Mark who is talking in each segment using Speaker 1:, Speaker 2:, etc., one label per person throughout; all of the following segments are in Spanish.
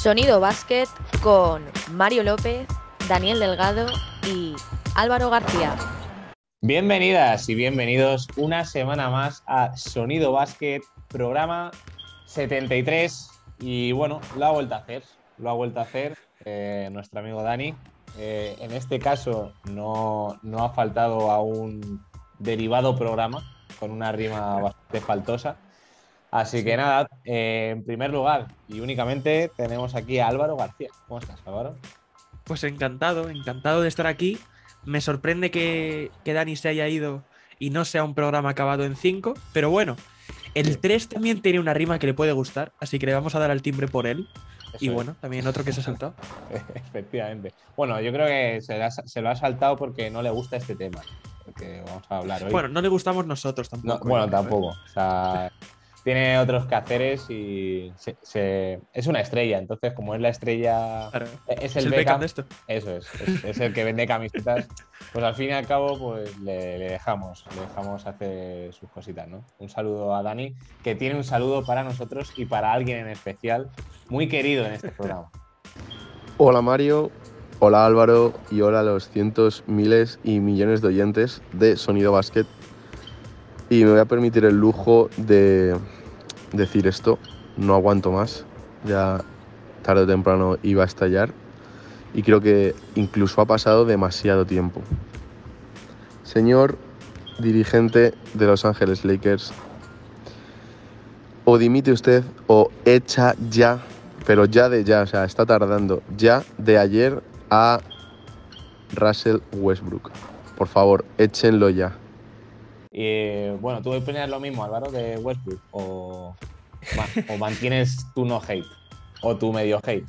Speaker 1: Sonido Básquet con Mario López, Daniel Delgado y Álvaro García.
Speaker 2: Bienvenidas y bienvenidos una semana más a Sonido Básquet, programa 73. Y bueno, lo ha vuelto a hacer, lo ha vuelto a hacer eh, nuestro amigo Dani. Eh, en este caso no, no ha faltado a un derivado programa con una rima bastante faltosa. Así que nada, eh, en primer lugar y únicamente tenemos aquí a Álvaro García. ¿Cómo estás, Álvaro? Pues
Speaker 1: encantado, encantado de estar aquí. Me sorprende que, que Dani se haya ido y no sea un programa acabado en 5, pero bueno, el 3 también tiene una rima que le puede gustar, así que le vamos a dar al timbre por él. y bueno, también otro que se ha saltado. Efectivamente.
Speaker 2: Bueno, yo creo que se, lo ha saltado porque no le gusta este tema, que vamos a hablar hoy. Bueno, no le gustamos nosotros tampoco. bueno, ¿eh? tampoco. O sea, tiene otros quehaceres y es una estrella. Entonces, como es la estrella, e, es el, Eso es, es, el que vende camisetas. Pues al fin y al cabo, pues le, dejamos, le dejamos hacer sus cositas, ¿no? Un saludo a Dani, que tiene un saludo para nosotros y para alguien en especial, muy querido en este programa.
Speaker 3: Hola Mario, hola Álvaro y hola a los cientos, miles y millones de oyentes de Sonido Basket y me voy a permitir el lujo de decir esto, no aguanto más, ya tarde o temprano iba a estallar y creo que incluso ha pasado demasiado tiempo. Señor dirigente de Los Ángeles Lakers, o dimite usted o echa ya, pero ya de ya, o sea, está tardando, ya de ayer a Russell Westbrook. Por favor, échenlo ya.
Speaker 2: Y eh, bueno, ¿tú poner lo mismo, Álvaro, de Westbrook? ¿O,
Speaker 1: mantienes tu no hate? ¿O tu medio hate?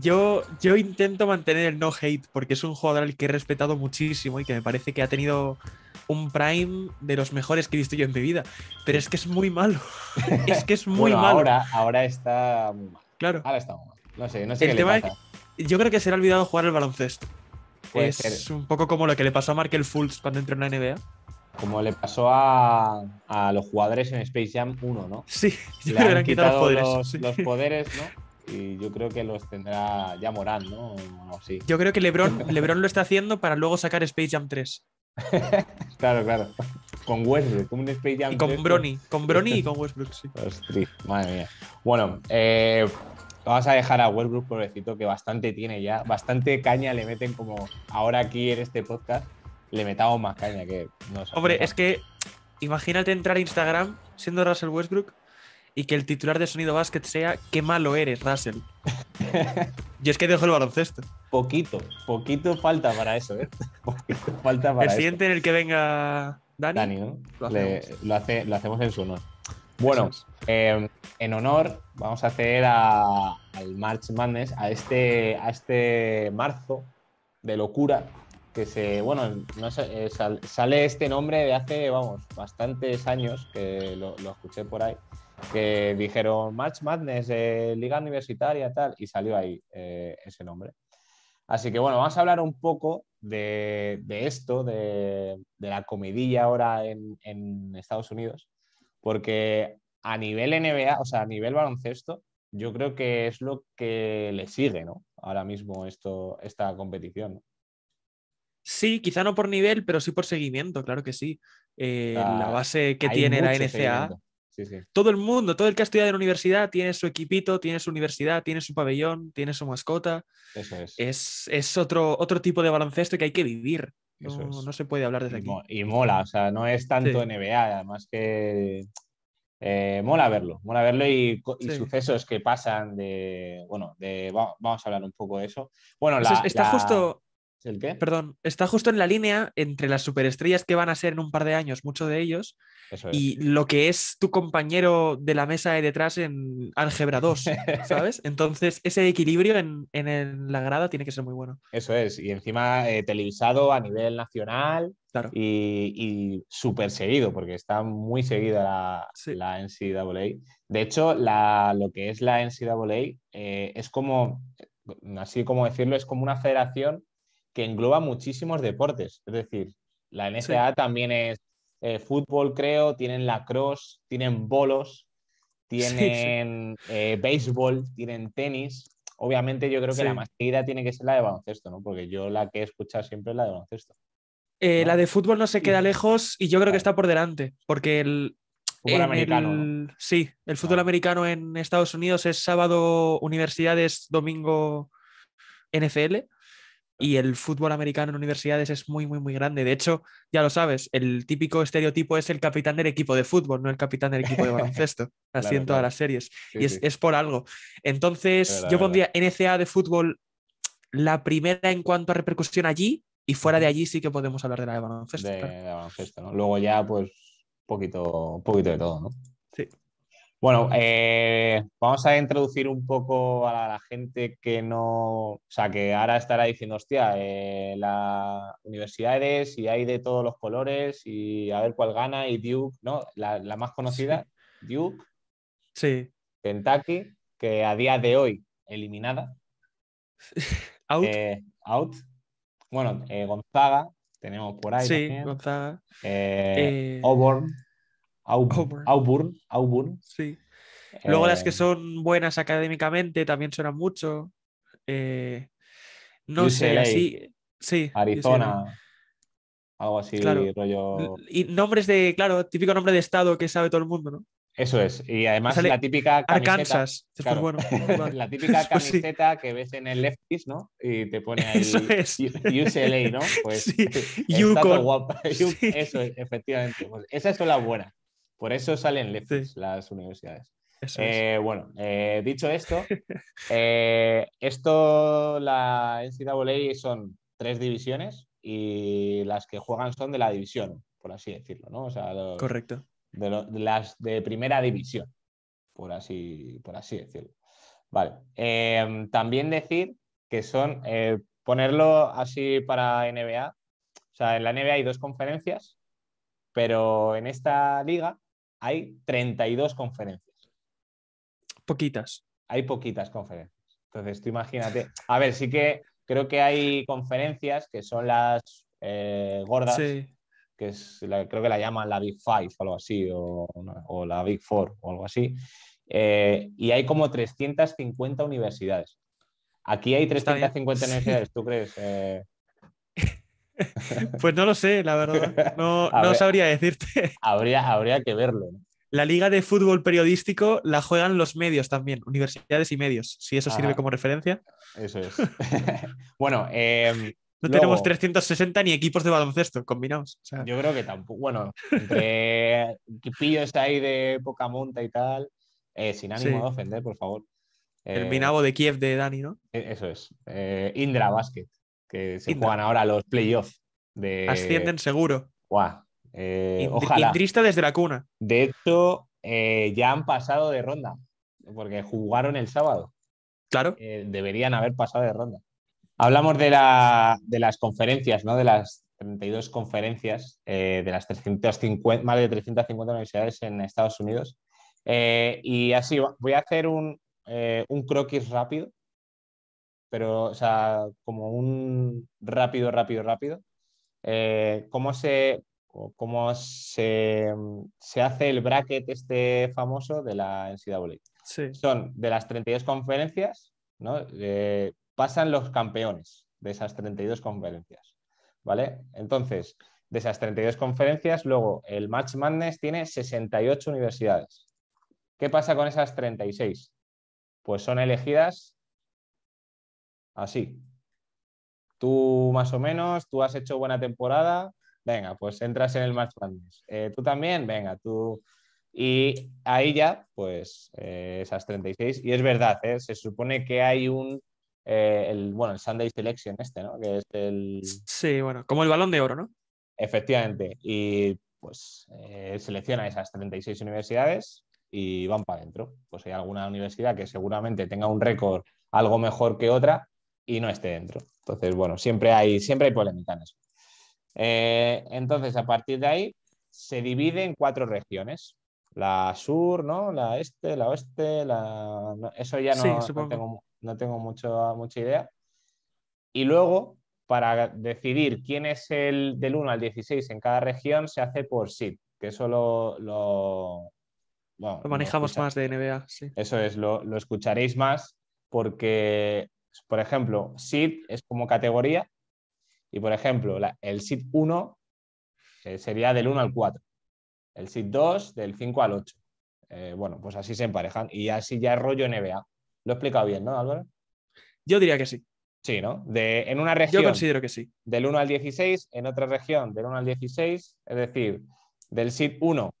Speaker 1: Yo, yo intento mantener el no hate porque es un jugador al que he respetado muchísimo y que me parece que ha tenido un prime de los mejores que he visto yo en mi vida. Pero es que es muy malo. es que es muy malo. Ahora,
Speaker 2: ahora está muy mal. Claro. Ahora está muy mal. No sé, no sé qué
Speaker 1: yo creo que se le ha olvidado jugar al baloncesto. es un poco como lo que le pasó a Markel Fultz cuando entró en la NBA. Como le
Speaker 2: pasó a, los jugadores en Space Jam 1, ¿no? Sí, le han, quitado, los, poderes, los poderes, ¿no? y yo creo que los tendrá ya Morán, ¿no?
Speaker 1: Yo creo que Lebron, Lebron lo está haciendo para luego sacar Space Jam 3. claro, claro.
Speaker 2: Con Westbrook, con un Space Jam. Y con Brony, pues? con... Brony y con Westbrook, sí. madre mía. Bueno, eh, vamos a dejar a Westbrook, pobrecito, que bastante tiene ya, bastante caña
Speaker 1: le meten como ahora aquí en este podcast le metamos más caña que Hombre, es que imagínate entrar a Instagram siendo Russell Westbrook y que el titular de Sonido Basket sea qué malo eres, Russell. y es que dejo el baloncesto. Poquito, poquito falta para eso, ¿eh? Poquito falta para El siguiente en el que venga Dani. Dani
Speaker 2: ¿no? Lo, hacemos en su honor. Bueno, em, en honor vamos a hacer al March Madness, a este, a este marzo de locura que se, bueno, no eh, sale este nombre de hace, vamos, bastantes años que lo, escuché por ahí, que dijeron match Madness, Liga Universitaria, tal, y salió ahí eh, ese nombre. Así que bueno, vamos a hablar un poco de, esto, de, la comidilla ahora en, Estados Unidos, porque a nivel NBA, o sea, a nivel baloncesto, yo creo que es lo que le sigue, ¿no? Ahora mismo esto, esta
Speaker 1: competición. Sí, quizá no por nivel, pero sí por seguimiento, claro que sí. Eh, la ah, base que tiene la NCA. Todo el mundo, todo el que ha estudiado en la universidad tiene su equipito, tiene su universidad, tiene su pabellón, tiene su mascota. Eso es. Es, otro, otro tipo de baloncesto que hay que vivir. no, se puede hablar desde aquí.
Speaker 2: y mola, o sea, no es tanto NBA, además que eh, mola verlo, mola verlo y, sucesos que pasan de, bueno, de, vamos a hablar un poco de eso. Bueno, pues la, Está justo,
Speaker 1: Perdón, está justo en la línea entre las superestrellas que van a ser en un par de años, muchos de ellos, y lo que es tu compañero de la mesa de detrás en Álgebra 2, ¿sabes? Entonces, ese equilibrio en, la grada tiene que ser muy bueno.
Speaker 2: Eso es, y encima eh, televisado a nivel nacional y, y súper seguido, porque está muy seguida la, NCAA. De hecho, lo que es la NCAA eh, es como, así como decirlo, es como una federación que engloba muchísimos deportes. Es decir, la NCAA también es eh, fútbol, creo, tienen lacrosse, tienen bolos, tienen eh, béisbol, tienen tenis. Obviamente yo creo que la más seguida tiene que ser la de baloncesto, ¿no? Porque yo la que he escuchado siempre es la de baloncesto.
Speaker 1: Eh, la de fútbol no se queda lejos y yo creo que está por delante, porque el,
Speaker 2: Fútbol americano.
Speaker 1: sí, el fútbol americano en Estados Unidos es sábado universidades, domingo NFL y el fútbol americano en universidades es muy, muy, muy grande. De hecho, ya lo sabes, el típico estereotipo es el capitán del equipo de fútbol, no el capitán del equipo de baloncesto, así en todas las series. y es, por algo. Entonces, yo pondría NCA de fútbol la primera en cuanto a repercusión allí y fuera de allí sí que podemos hablar de la de baloncesto. De,
Speaker 2: baloncesto, ¿no? Luego ya, pues, poquito, poquito de todo, ¿no?
Speaker 1: Sí. Bueno, eh,
Speaker 2: vamos a introducir un poco a la, gente que no, o sea, que ahora estará diciendo, hostia, eh, las universidades y hay de todos los colores y a ver cuál gana y Duke, ¿no? La, más conocida, Duke. Sí. Kentucky, que a día de hoy eliminada. out. Eh, out. Bueno, Gonzaga, tenemos por ahí. Sí,
Speaker 1: Gonzaga. Auburn. Auburn. Auburn. Sí. Eh, Luego las que son buenas académicamente también suenan mucho. Eh, no sé, así. Sí. Arizona.
Speaker 2: Algo así, rollo.
Speaker 1: Y nombres de, claro, típico nombre de estado que sabe todo el mundo, ¿no?
Speaker 2: Eso es. Y además la típica camiseta. Arkansas.
Speaker 1: la típica pues
Speaker 2: camiseta que ves en el Lefties, ¿no? Y te pone ahí eso UCLA, ¿no? Pues sí. Eso es, efectivamente. Pues esa esas son las buenas. Por eso salen las universidades. Eh, bueno, eh, dicho esto, eh, esto, la NCAA son tres divisiones y las que juegan son de la división, por así decirlo, ¿no? Correcto. las de primera división, por así, por así decirlo. Vale. también decir que son, ponerlo así para NBA, o sea, en la NBA hay dos conferencias, pero en esta liga hay 32 conferencias. Poquitas. Hay poquitas conferencias. Entonces, tú imagínate. A ver, sí que creo que hay conferencias que son las eh, gordas, que es creo que la llaman la Big Five o algo así, o, la Big Four o algo así. Eh, y hay como 350 universidades. Aquí hay 350 universidades, ¿tú crees? Eh,
Speaker 1: pues no lo sé, la verdad. No, sabría decirte.
Speaker 2: habría, habría que verlo.
Speaker 1: La liga de fútbol periodístico la juegan los medios también, universidades y medios, si eso sirve como referencia. Eso es. bueno, em, no tenemos 360 ni equipos de baloncesto combinados. Yo creo
Speaker 2: que tampoco. Bueno, entre está ahí de poca monta y tal, eh, sin ánimo de ofender, por favor. El eh, Minabo de
Speaker 1: Kiev de Dani, ¿no?
Speaker 2: E, eso es. Eh, Indra Basket que se juegan ahora los playoffs. De... Ascienden seguro. Guau. Eh, desde la cuna. De hecho, eh, ya han pasado de ronda, porque jugaron el sábado. Claro. Eh, deberían haber pasado de ronda. Hablamos de, las conferencias, ¿no? De las 32 conferencias, de las 350, más de 350 universidades en Estados Unidos. y así voy a hacer un, un croquis rápido pero, o sea, como un rápido, rápido, rápido. Eh, ¿Cómo, se, cómo mm, se, hace el bracket este famoso de la NCAA? Sí. Son de las 32 conferencias, ¿no? Eh, pasan los campeones de esas 32 conferencias, ¿vale? Entonces, de esas 32 conferencias, luego el Match Madness tiene 68 universidades. ¿Qué pasa con esas 36? Pues son elegidas Así. Tú más o menos, tú has hecho buena temporada, venga, pues entras en el March Madness. Eh, tú también, venga, tú. Y ahí ya, pues eh, esas 36. Y es verdad, eh, se supone que hay un. el, bueno, el Sunday Selection este, ¿no? Que es el. Sí, bueno, como el balón de oro, ¿no? Efectivamente. Y pues selecciona esas 36 universidades y van para adentro. Pues hay alguna universidad que seguramente tenga un récord algo mejor que otra, y no esté dentro. Entonces, bueno, siempre hay, siempre hay polémica eh, entonces, a partir de ahí, se divide en cuatro regiones. La sur, ¿no? La este, la oeste, la... eso ya no, tengo, mucha idea. Y luego, para decidir quién es el del 1 al 16 en cada región, se hace por SID, que eso lo... manejamos
Speaker 1: más de NBA, sí.
Speaker 2: Eso es, lo, lo escucharéis más porque por ejemplo, SID es como categoría y, por ejemplo, el SID 1 eh, sería del 1 al 4, el SID 2 del 5 al 8. Eh, bueno, pues así se emparejan y así ya es rollo NBA. Lo he explicado bien, ¿no, Álvaro? Yo diría que sí. Sí, ¿no? De, en una región. considero que sí. Del 1 al 16, en otra región del 1 al 16, es decir, del SID 1,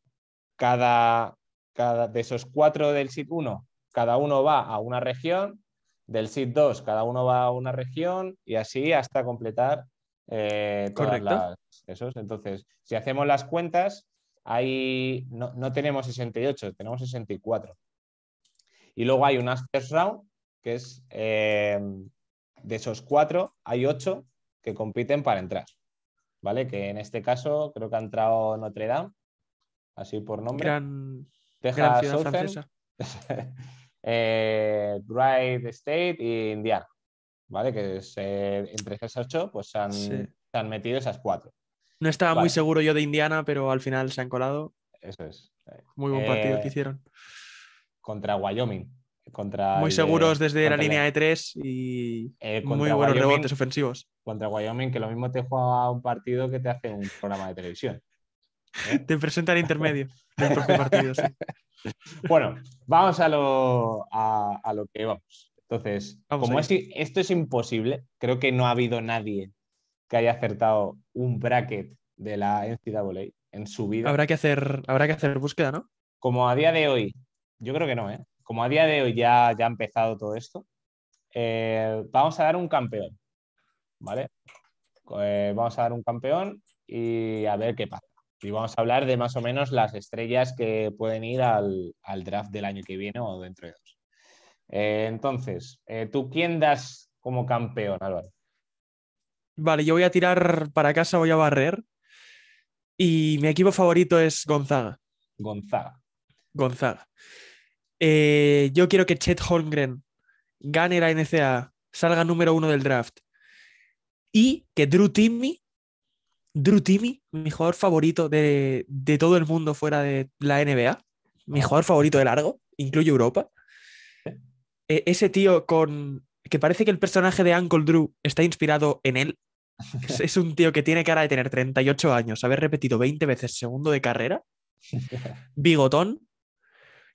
Speaker 2: cada, cada, de esos cuatro del SID 1, cada uno va a una región del SID 2, cada uno va a una región y así hasta completar eh, esos. Entonces, si hacemos las cuentas, hay, no, tenemos 68, tenemos 64. Y luego hay un Round, que es eh, de esos cuatro, hay ocho que compiten para entrar. ¿Vale? Que en este caso creo que ha entrado Notre Dame, así por nombre.
Speaker 1: Texas gran francesa.
Speaker 2: eh, Bright State y Indiana, ¿vale? Que entre esas ocho, pues se han, metido esas cuatro. No estaba muy
Speaker 1: seguro yo de Indiana, pero al final se han colado.
Speaker 2: Eso es. Muy buen partido que eh, hicieron. Contra Wyoming. Contra muy seguros desde la línea
Speaker 1: de tres y eh, muy buenos rebotes ofensivos.
Speaker 2: Contra Wyoming, que lo mismo te juega un partido que te hace un programa de televisión.
Speaker 1: ¿Eh? Te presenta el intermedio
Speaker 2: Bueno, vamos a lo, que vamos. Entonces, como es, esto es imposible, creo que no ha habido nadie que haya acertado un bracket de la NCAA en su vida. Habrá que
Speaker 1: hacer, habrá que hacer búsqueda, ¿no? Como a día
Speaker 2: de hoy, yo creo que no, ¿eh? Como a día de hoy ya, ya ha empezado todo esto, eh, vamos a dar un campeón, ¿vale? Eh, vamos a dar un campeón y a ver qué pasa. Y vamos a hablar de más o menos las estrellas que pueden ir al, draft del año que viene o dentro de dos.
Speaker 1: Eh, entonces, eh, ¿tú quién das como campeón, Álvaro? Vale, yo voy a tirar para casa, voy a barrer. Y mi equipo favorito es Gonzaga. Gonzaga. Gonzaga. Eh, yo quiero que Chet Holmgren gane la NCA, salga número uno del draft. Y que Drew Timmy Drew Timmy, mi jugador favorito de, todo el mundo fuera de la NBA, mi ah. jugador favorito de largo, incluye Europa. E, ese tío con que parece que el personaje de Uncle Drew está inspirado en él. Es, un tío que tiene cara de tener 38 años, haber repetido 20 veces segundo de carrera. Bigotón,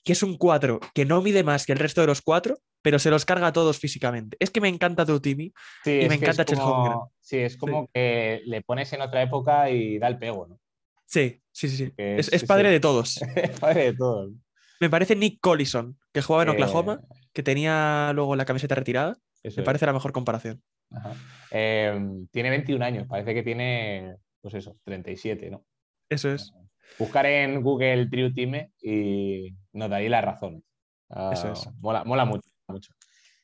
Speaker 1: que es un 4 que no mide más que el resto de los cuatro pero se los carga a todos físicamente. Es que me encanta Drew Timmy y me encanta Chet Holmgren. Sí, es como
Speaker 2: que le pones en
Speaker 1: otra época y da el pego, ¿no? Sí, sí, sí. Es, padre de todos. padre de todos. Me parece Nick Collison, que jugaba en Oklahoma, que tenía luego la camiseta retirada. me parece la mejor comparación.
Speaker 2: Em, tiene 21 años, parece que tiene, pues eso, 37, ¿no?
Speaker 1: Eso es. Buscar
Speaker 2: en Google Drew Time y nos da ahí la razón. Ah, eso es. mola mucho.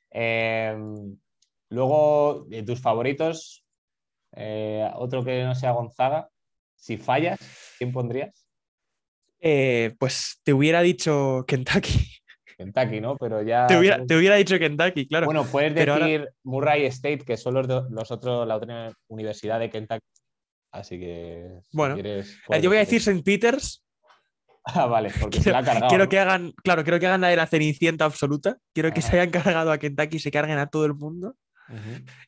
Speaker 2: Em, luego, de tus favoritos, eh, otro que no sea Gonzaga, si fallas, ¿quién pondrías?
Speaker 1: Eh, pues te hubiera dicho Kentucky. Kentucky, ¿no? Pero ya. Te hubiera, dicho Kentucky, claro. Bueno, puedes decir
Speaker 2: Murray State, que son los, los otros, la otra universidad de Kentucky. Así que. bueno, eh, yo voy a decir
Speaker 1: St. Peters, Ah, vale, porque quiero, se la ha Quiero que hagan, claro, quiero que hagan la de la cenicienta absoluta. Quiero que ah. se hayan cargado a Kentucky y se carguen a todo el mundo.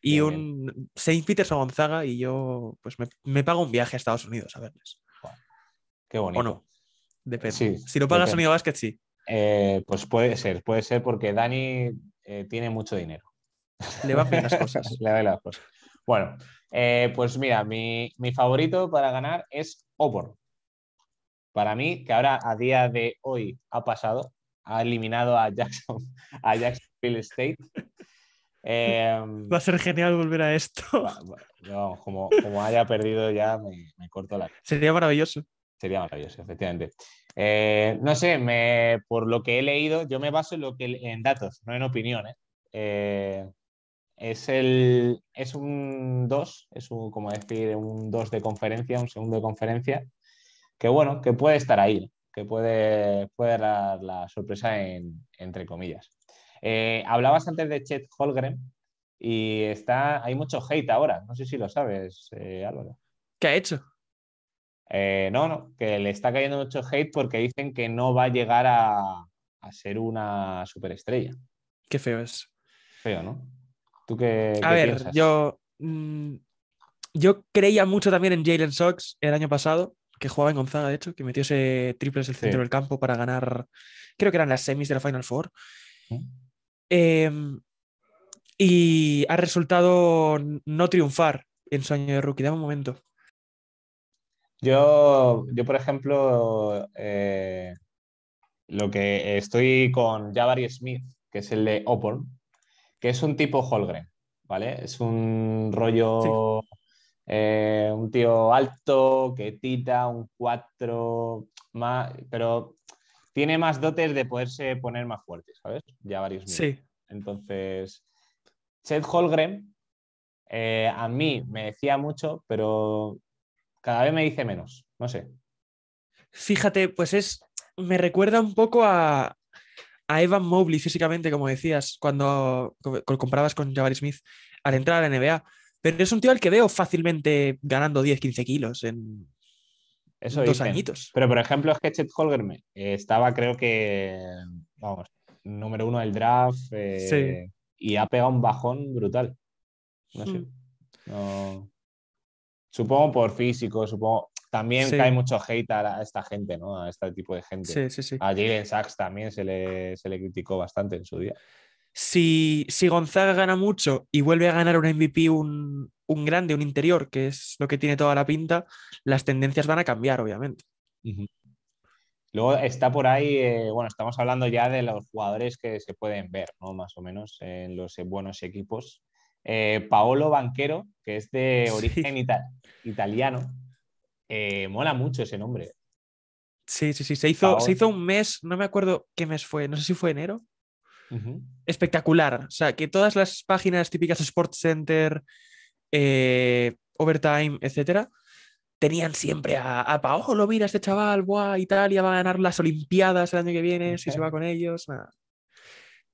Speaker 1: Y un bien. Saint o Gonzaga y yo pues me, pago un viaje a Estados Unidos a verles. qué bonito. O no.
Speaker 2: Depende. si lo pagas Sonido Basket, sí. Eh, pues puede ser, puede ser porque Dani eh, tiene mucho dinero. Le va bien las cosas. Le va las cosas. Bueno, eh, pues mira, mi, mi, favorito para ganar es Opor. Para mí, que ahora a día de hoy ha pasado, ha eliminado a, Jackson, a Jacksonville State. Em, va a
Speaker 1: ser genial volver a esto.
Speaker 2: como, haya perdido ya, me, corto la. Sería maravilloso. Sería maravilloso, efectivamente. Eh, no sé, me, por lo que he leído, yo me baso en, lo que, en datos, no en opiniones. Eh, es, es un 2, es un, como decir, un 2 de conferencia, un segundo de conferencia que bueno, que puede estar ahí, que puede, dar la sorpresa en, entre comillas. Eh, hablabas antes de Chet Holgren y está, hay mucho hate ahora, no sé si lo sabes, eh, Álvaro. ¿Qué ha hecho? Eh, no, no, que le está cayendo mucho hate porque dicen que no va a llegar a, ser una superestrella.
Speaker 1: Qué feo es. Feo, ¿no? ¿Tú a ver, yo. Mm, yo creía mucho también en Jalen Sox el año pasado que jugaba en Gonzaga, de hecho, que metió ese triples el centro del campo para ganar, creo que eran las semis de la Final Four. Em, y ha resultado no triunfar en su año de rookie. Dame un momento.
Speaker 2: Yo, yo por ejemplo, eh, lo que estoy con Jabari Smith, que es el de Opal, que es un tipo Holgren, ¿vale? Es un rollo eh, un tío alto, que tita, un 4 más, pero tiene más dotes de poderse poner más fuerte, ¿sabes? Ya varios Sí. Entonces, Chet Holgren eh, a mí
Speaker 1: me decía mucho, pero cada vez me dice menos, no sé. Fíjate, pues es, me recuerda un poco a, a Evan Mobley físicamente, como decías, cuando comparabas con Jabari Smith al entrar a la NBA. Pero es un tío al que veo fácilmente ganando 10, 15 kilos en dos añitos. Pero, por
Speaker 2: ejemplo, es que Chet Holgerme eh, estaba, creo
Speaker 1: que, vamos, número uno del draft
Speaker 2: eh, y ha pegado un bajón brutal. Hmm. No Supongo por físico, supongo. También cae mucho hate a, esta gente,
Speaker 1: ¿no? A este tipo de
Speaker 2: gente. Sí, a Jalen Sachs también se le, se le criticó bastante en su día.
Speaker 1: Si, Gonzaga gana mucho y vuelve a ganar un MVP, un, grande, un interior, que es lo que tiene toda la pinta, las tendencias van a cambiar, obviamente.
Speaker 2: Luego está por ahí, eh, bueno, estamos hablando ya de los jugadores que se pueden ver, ¿no? Más o menos en los eh, buenos equipos. Eh, Paolo Banquero, que es de origen italiano. mola mucho ese nombre.
Speaker 1: Sí, sí, sí. Se hizo, se hizo un mes, no me acuerdo qué mes fue, no sé si fue enero espectacular. O sea, que todas las páginas típicas Sports Center, eh, Overtime, etcétera, tenían siempre a, a, Paolo, oh, mira este chaval, buah, Italia va a ganar las Olimpiadas el año que viene, si se va con ellos.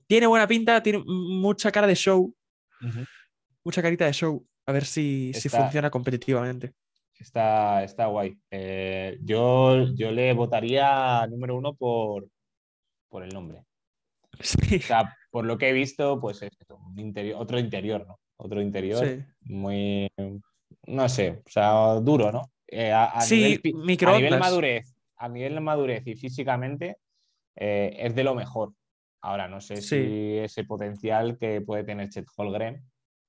Speaker 1: Tiene buena pinta, tiene mucha cara de show, mucha carita de show, a ver si, funciona competitivamente.
Speaker 2: Está, está guay. Eh, yo, yo le votaría número uno por, por el nombre por lo que he visto, pues es otro interior, ¿no? Otro interior muy, no sé, o sea, duro, ¿no? Eh, a, nivel, a, madurez, a nivel de madurez y físicamente eh, es de lo mejor. Ahora no sé si ese potencial que puede tener Chet Holgren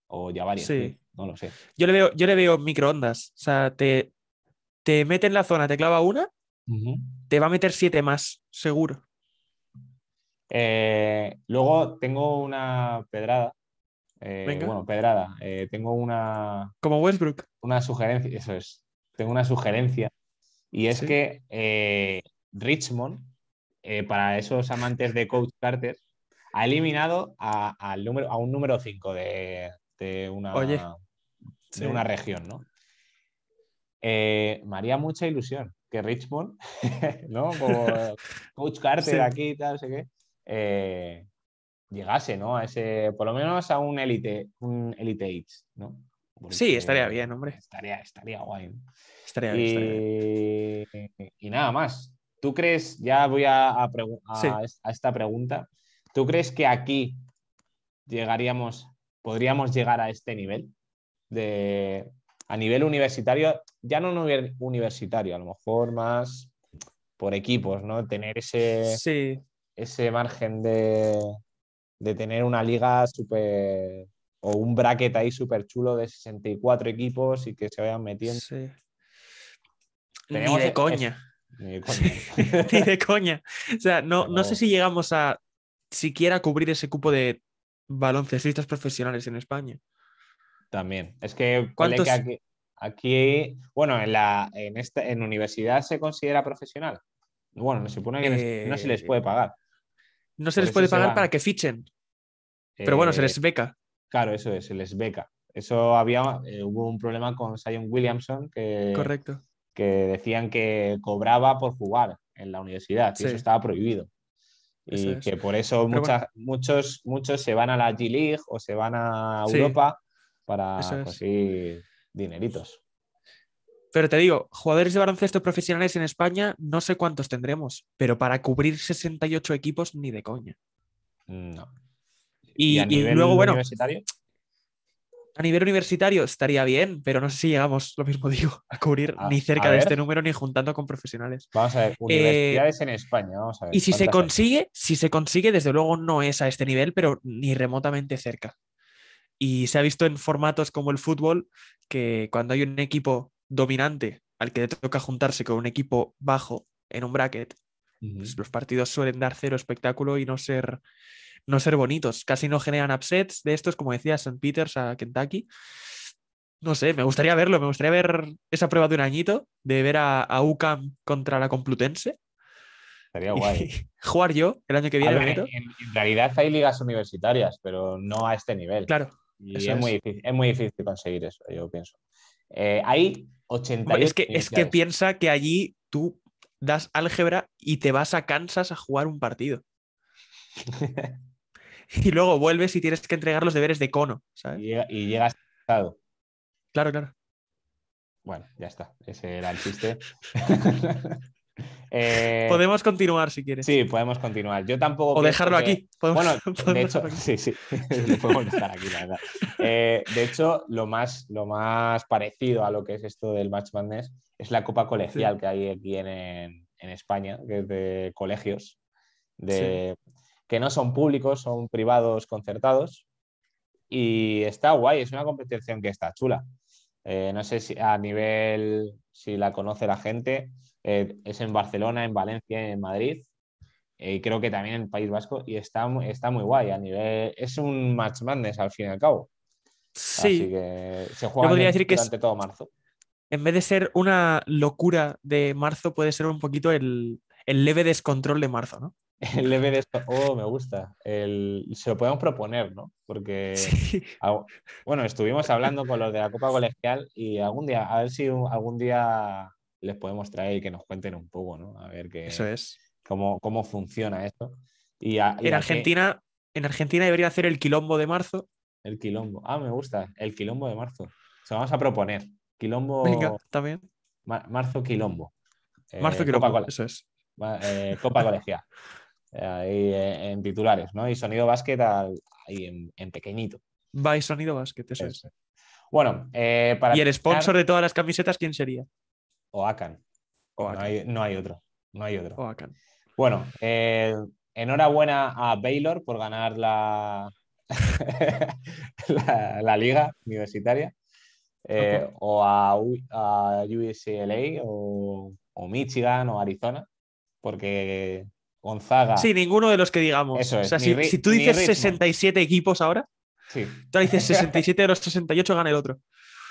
Speaker 2: o ya varios, no lo sé.
Speaker 1: Yo le veo, yo le veo microondas, o sea, te, te mete en la zona, te clava una, te va a meter siete más, seguro. Eh, luego
Speaker 2: tengo una pedrada. Eh, bueno, pedrada. Eh, tengo una. Como Westbrook. Una sugerencia, eso es. Tengo una sugerencia. Y es que Richmond, para esos amantes de Coach Carter, ha eliminado a, número, a un número 5 de, una, de una región, ¿no? me haría mucha ilusión que Richmond, ¿no? Como Coach Carter aquí y tal, no sé qué. Eh, llegase, ¿no? A ese, por lo menos a un Elite, un Elite age ¿no? sí, estaría bien, hombre. Estaría, estaría guay. Estaría, y, Y nada más. ¿Tú crees, ya voy a, a, esta pregunta, ¿tú crees que aquí llegaríamos, podríamos llegar a este nivel? De, a nivel universitario, ya no universitario, a lo mejor más por equipos, ¿no? Tener ese... Sí ese margen de, tener una liga súper o un bracket ahí súper chulo de 64 equipos y que se vayan metiendo.
Speaker 1: Ni de coña. Ni de coña. O sea, no, no sé si llegamos a siquiera cubrir ese cupo de baloncestistas profesionales en España. También. Es que,
Speaker 2: aquí, bueno, en, la, en, esta, en universidad se considera profesional. Bueno, no se supone que no se les eh, puede pagar.
Speaker 1: No se les puede pagar para que fichen. Pero bueno, se les eh, beca.
Speaker 2: Claro, eso es, se les beca. Eso había, eh, hubo un problema con Sion Williamson que, que decían que cobraba por jugar en la universidad y eso estaba prohibido.
Speaker 1: y que por eso
Speaker 2: muchos, muchos se van a la G-League o se van a Europa para conseguir
Speaker 1: dineritos. Pero te digo, jugadores de baloncesto profesionales en España, no sé cuántos tendremos, pero para cubrir 68 equipos, ni de coña. No. Y, nivel luego, bueno. Universitario? A nivel universitario estaría bien, pero no sé si llegamos, lo mismo digo, a cubrir ah, ni cerca de este número ni juntando con profesionales. Vamos a ver, eh, universidades en España,
Speaker 2: vamos a ver. Y si se
Speaker 1: consigue, si se consigue, desde luego no es a este nivel, pero ni remotamente cerca. Y se ha visto en formatos como el fútbol que cuando hay un equipo dominante al que toca juntarse con un equipo bajo en un bracket, pues los partidos suelen dar cero espectáculo y no ser, no ser bonitos. Casi no generan upsets de estos, como decía, St. Peters a Kentucky. No sé, me gustaría verlo, me gustaría ver esa prueba de un añito, de ver a, UCAM contra la Complutense. sería guay. jugar yo el año que viene. en,
Speaker 2: realidad hay ligas universitarias, pero no a este nivel. Claro. es, Muy es muy difícil conseguir eso, yo pienso.
Speaker 1: Eh, hay 80. Es que, es que piensa que allí tú das álgebra y te vas a Kansas a jugar un partido. y luego vuelves y tienes que entregar los deberes de cono. Y, y llegas Claro, claro. Bueno, ya está. Ese era el chiste.
Speaker 2: Eh, podemos continuar si quieres. Sí, podemos continuar. Yo tampoco. O dejarlo aquí. de hecho, lo de hecho, lo más, lo más parecido a lo que es esto del Match Madness es la copa colegial que hay aquí en, España, que es de colegios, de... que no son públicos, son privados concertados. Y está guay, es una competición que está chula. Eh, no sé si a nivel, si la conoce la gente, eh, es en Barcelona, en Valencia, en Madrid, eh, Y creo que también en País Vasco, y está, está muy guay. A nivel, es un match madness al fin y al cabo. Sí. que se juega durante todo
Speaker 1: marzo. En vez de ser una locura de marzo, puede ser un poquito el, leve descontrol de marzo, ¿no?
Speaker 2: El leve descontrol. Oh, me gusta. se lo podemos proponer, ¿no? Porque. bueno, estuvimos hablando con los de la Copa Colegial y algún día, a ver si algún día les podemos traer y que nos cuenten un poco, ¿no? A ver qué. Eso es. Cómo, cómo funciona esto.
Speaker 1: Y, en, Argentina, en Argentina debería hacer el quilombo de marzo.
Speaker 2: El quilombo. Ah, me gusta. El quilombo de marzo. Se vamos a proponer. Quilombo. también. marzo quilombo. marzo eh, quilombo. eso es. Eh, Copa colegial. Eh, ahí en titulares, ¿no? Y sonido básquet ahí en, pequeñito.
Speaker 1: Va y sonido básquet, eso, es.
Speaker 2: Bueno, para. ¿Y el sponsor de
Speaker 1: todas las camisetas quién sería? o
Speaker 2: No, hay, otro. No hay otro. Bueno, eh, enhorabuena a Baylor por ganar la, liga universitaria. Eh, o a, UCLA o, Michigan o Arizona.
Speaker 1: Porque Gonzaga. Sí, ninguno de los que digamos. si, si, tú dices 67 equipos ahora, sí. tú dices 67 de los 68 gana el otro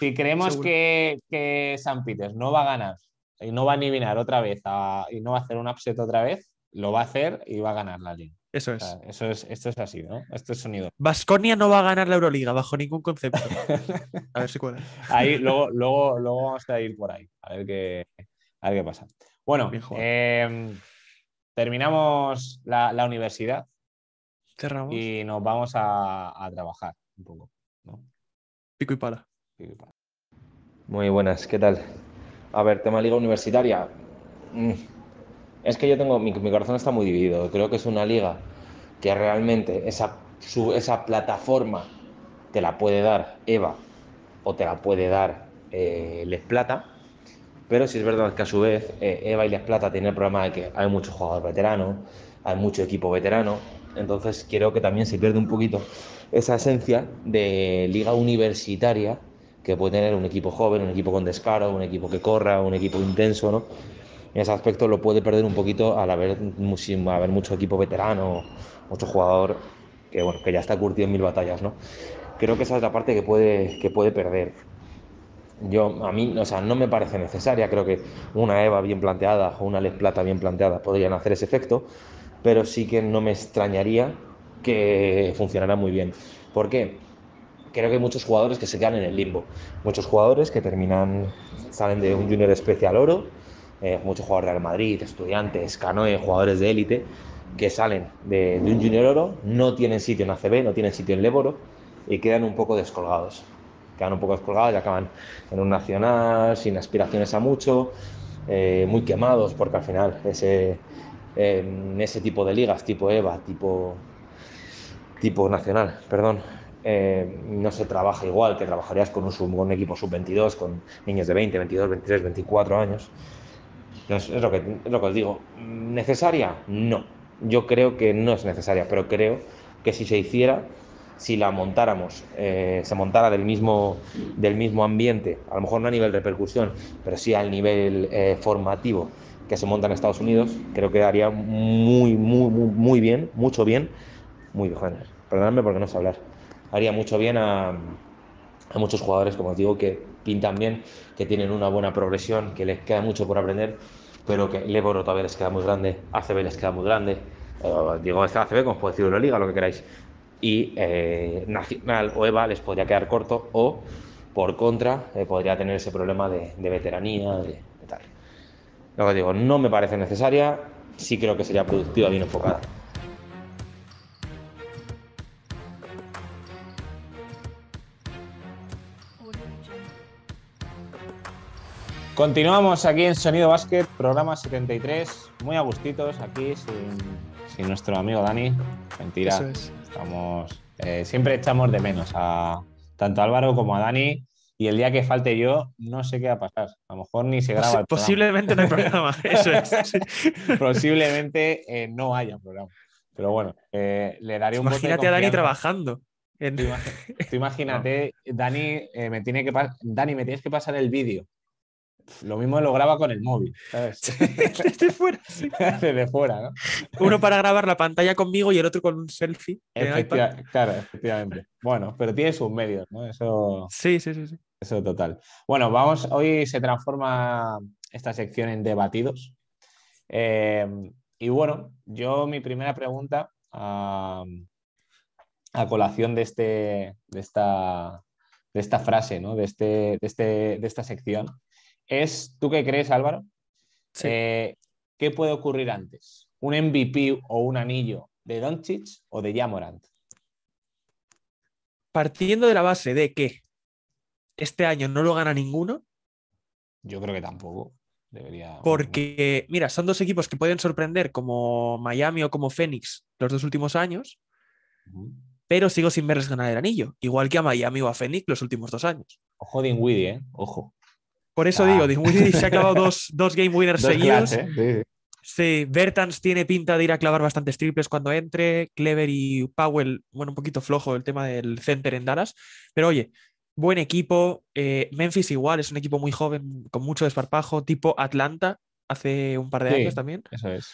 Speaker 1: si creemos
Speaker 2: que, San Peters no va a ganar y no va a eliminar otra vez y no va a hacer un upset otra vez, lo va a hacer y va a ganar la liga. Eso es. eso es. Esto es así, ¿no? Esto es sonido.
Speaker 1: Vasconia no va a ganar la Euroliga bajo ningún concepto. a ver si cuela.
Speaker 2: Ahí, luego, vamos a ir por ahí. A ver qué, pasa. Bueno, em, terminamos la, universidad.
Speaker 1: Cerramos. Y
Speaker 2: nos vamos a, trabajar un poco.
Speaker 1: Pico y pala.
Speaker 4: Muy buenas, ¿qué tal? A ver, tema liga universitaria. Mm. Es que yo tengo, mi, corazón está muy dividido. Creo que es una liga que realmente esa, esa plataforma te la puede dar Eva o te la puede dar eh, Les Plata. Pero si es verdad que a su vez eh, Eva y Les Plata tienen el problema de que hay muchos jugadores veteranos, hay mucho equipo veterano. Entonces creo que también se pierde un poquito esa esencia de liga universitaria que puede tener un equipo joven, un equipo con descaro, un equipo que corra, un equipo intenso, ¿no? En ese aspecto lo puede perder un poquito al haber, mucho equipo veterano, mucho jugador que, bueno, que ya está curtido en mil batallas, ¿no? Creo que esa es la parte que puede, que puede perder. Yo, a mí, o sea, no me parece necesaria. Creo que una Eva bien planteada o una Les Plata bien planteada podrían hacer ese efecto, pero sí que no me extrañaría que funcionara muy bien. ¿Por qué? creo que hay muchos jugadores que se quedan en el limbo. Muchos jugadores que terminan, salen de un junior especial oro, eh, muchos jugadores del Madrid, estudiantes, canoe, jugadores de élite, que salen de, un junior oro, no tienen sitio en ACB, no tienen sitio en Leboro y quedan un poco descolgados. Quedan un poco descolgados y acaban en un nacional, sin aspiraciones a mucho, eh, muy quemados, porque al final ese, eh, ese tipo de ligas, tipo EVA, tipo, tipo nacional, perdón, eh, no se trabaja igual que trabajarías con un, equipo sub-22, con niños de 20, 22, 23, 24 años. es lo, que, lo que os digo. ¿Necesaria? No. Yo creo que no es necesaria, pero creo que si se hiciera, si la montáramos, eh, se montara del mismo, del mismo ambiente, a lo mejor no a nivel de repercusión pero sí al nivel eh, formativo que se monta en Estados Unidos, creo que daría muy, muy, muy, bien, mucho bien, muy bien, porque no sé hablar haría mucho bien a, muchos jugadores, como os digo, que pintan bien, que tienen una buena progresión, que les queda mucho por aprender, pero que Leboro todavía les queda muy grande, ACB les queda muy grande, eh, digo, esta ACB, como os puedo decir, Liga, lo que queráis, y eh, Nacional o EVA les podría quedar corto o, por contra, eh, podría tener ese problema de, veteranía, de, tal. Lo que digo, no me parece necesaria, sí creo que sería productiva, bien enfocada.
Speaker 2: Continuamos aquí en Sonido Básquet, programa 73, muy a gustitos aquí sin, nuestro amigo Dani. Mentira, estamos, eh, siempre echamos de menos a tanto Álvaro como a Dani y el día que falte yo no sé qué va a pasar. A lo mejor ni se graba. El Posiblemente no hay programa, eso es. Posiblemente eh, no haya programa. Pero bueno, eh, le daré un Imagínate a Dani trabajando. Tú, imagínate, me tiene que Dani, me tienes que
Speaker 1: pasar el vídeo lo mismo lo graba con el móvil. ¿sabes? Desde fuera. Uno para grabar la pantalla conmigo y el otro con un selfie. claro,
Speaker 2: efectivamente. Bueno, pero tiene sus medios, ¿no? Eso. Sí, sí, sí, Eso total. Bueno, vamos, hoy se transforma esta sección en debatidos. Eh, y bueno, yo mi primera pregunta a, colación de, este, de, esta, frase, ¿no? de este, este, esta sección, es, ¿tú qué crees, Álvaro? Eh, ¿Qué puede ocurrir antes? ¿Un MVP o un anillo de Doncic o de Jamorant?
Speaker 1: Partiendo de la base de que este año no lo gana ninguno. Yo creo que tampoco. Debería... Porque, mira, son dos equipos que pueden sorprender como Miami o como Phoenix los dos últimos años, pero sigo sin verles ganar el anillo, igual que a Miami o a Phoenix los últimos dos años. Ojo de ¿eh? Ojo. Por eso digo, se ha ah. clavado dos, game winners seguidos. Sí, Bertans tiene pinta de ir a clavar bastantes triples cuando entre. Clever y Powell, bueno, un poquito flojo el tema del center en Dallas. Pero oye, buen equipo. Eh, Memphis igual, es un equipo muy joven, con mucho desparpajo, tipo Atlanta hace un par de años también. Eso es.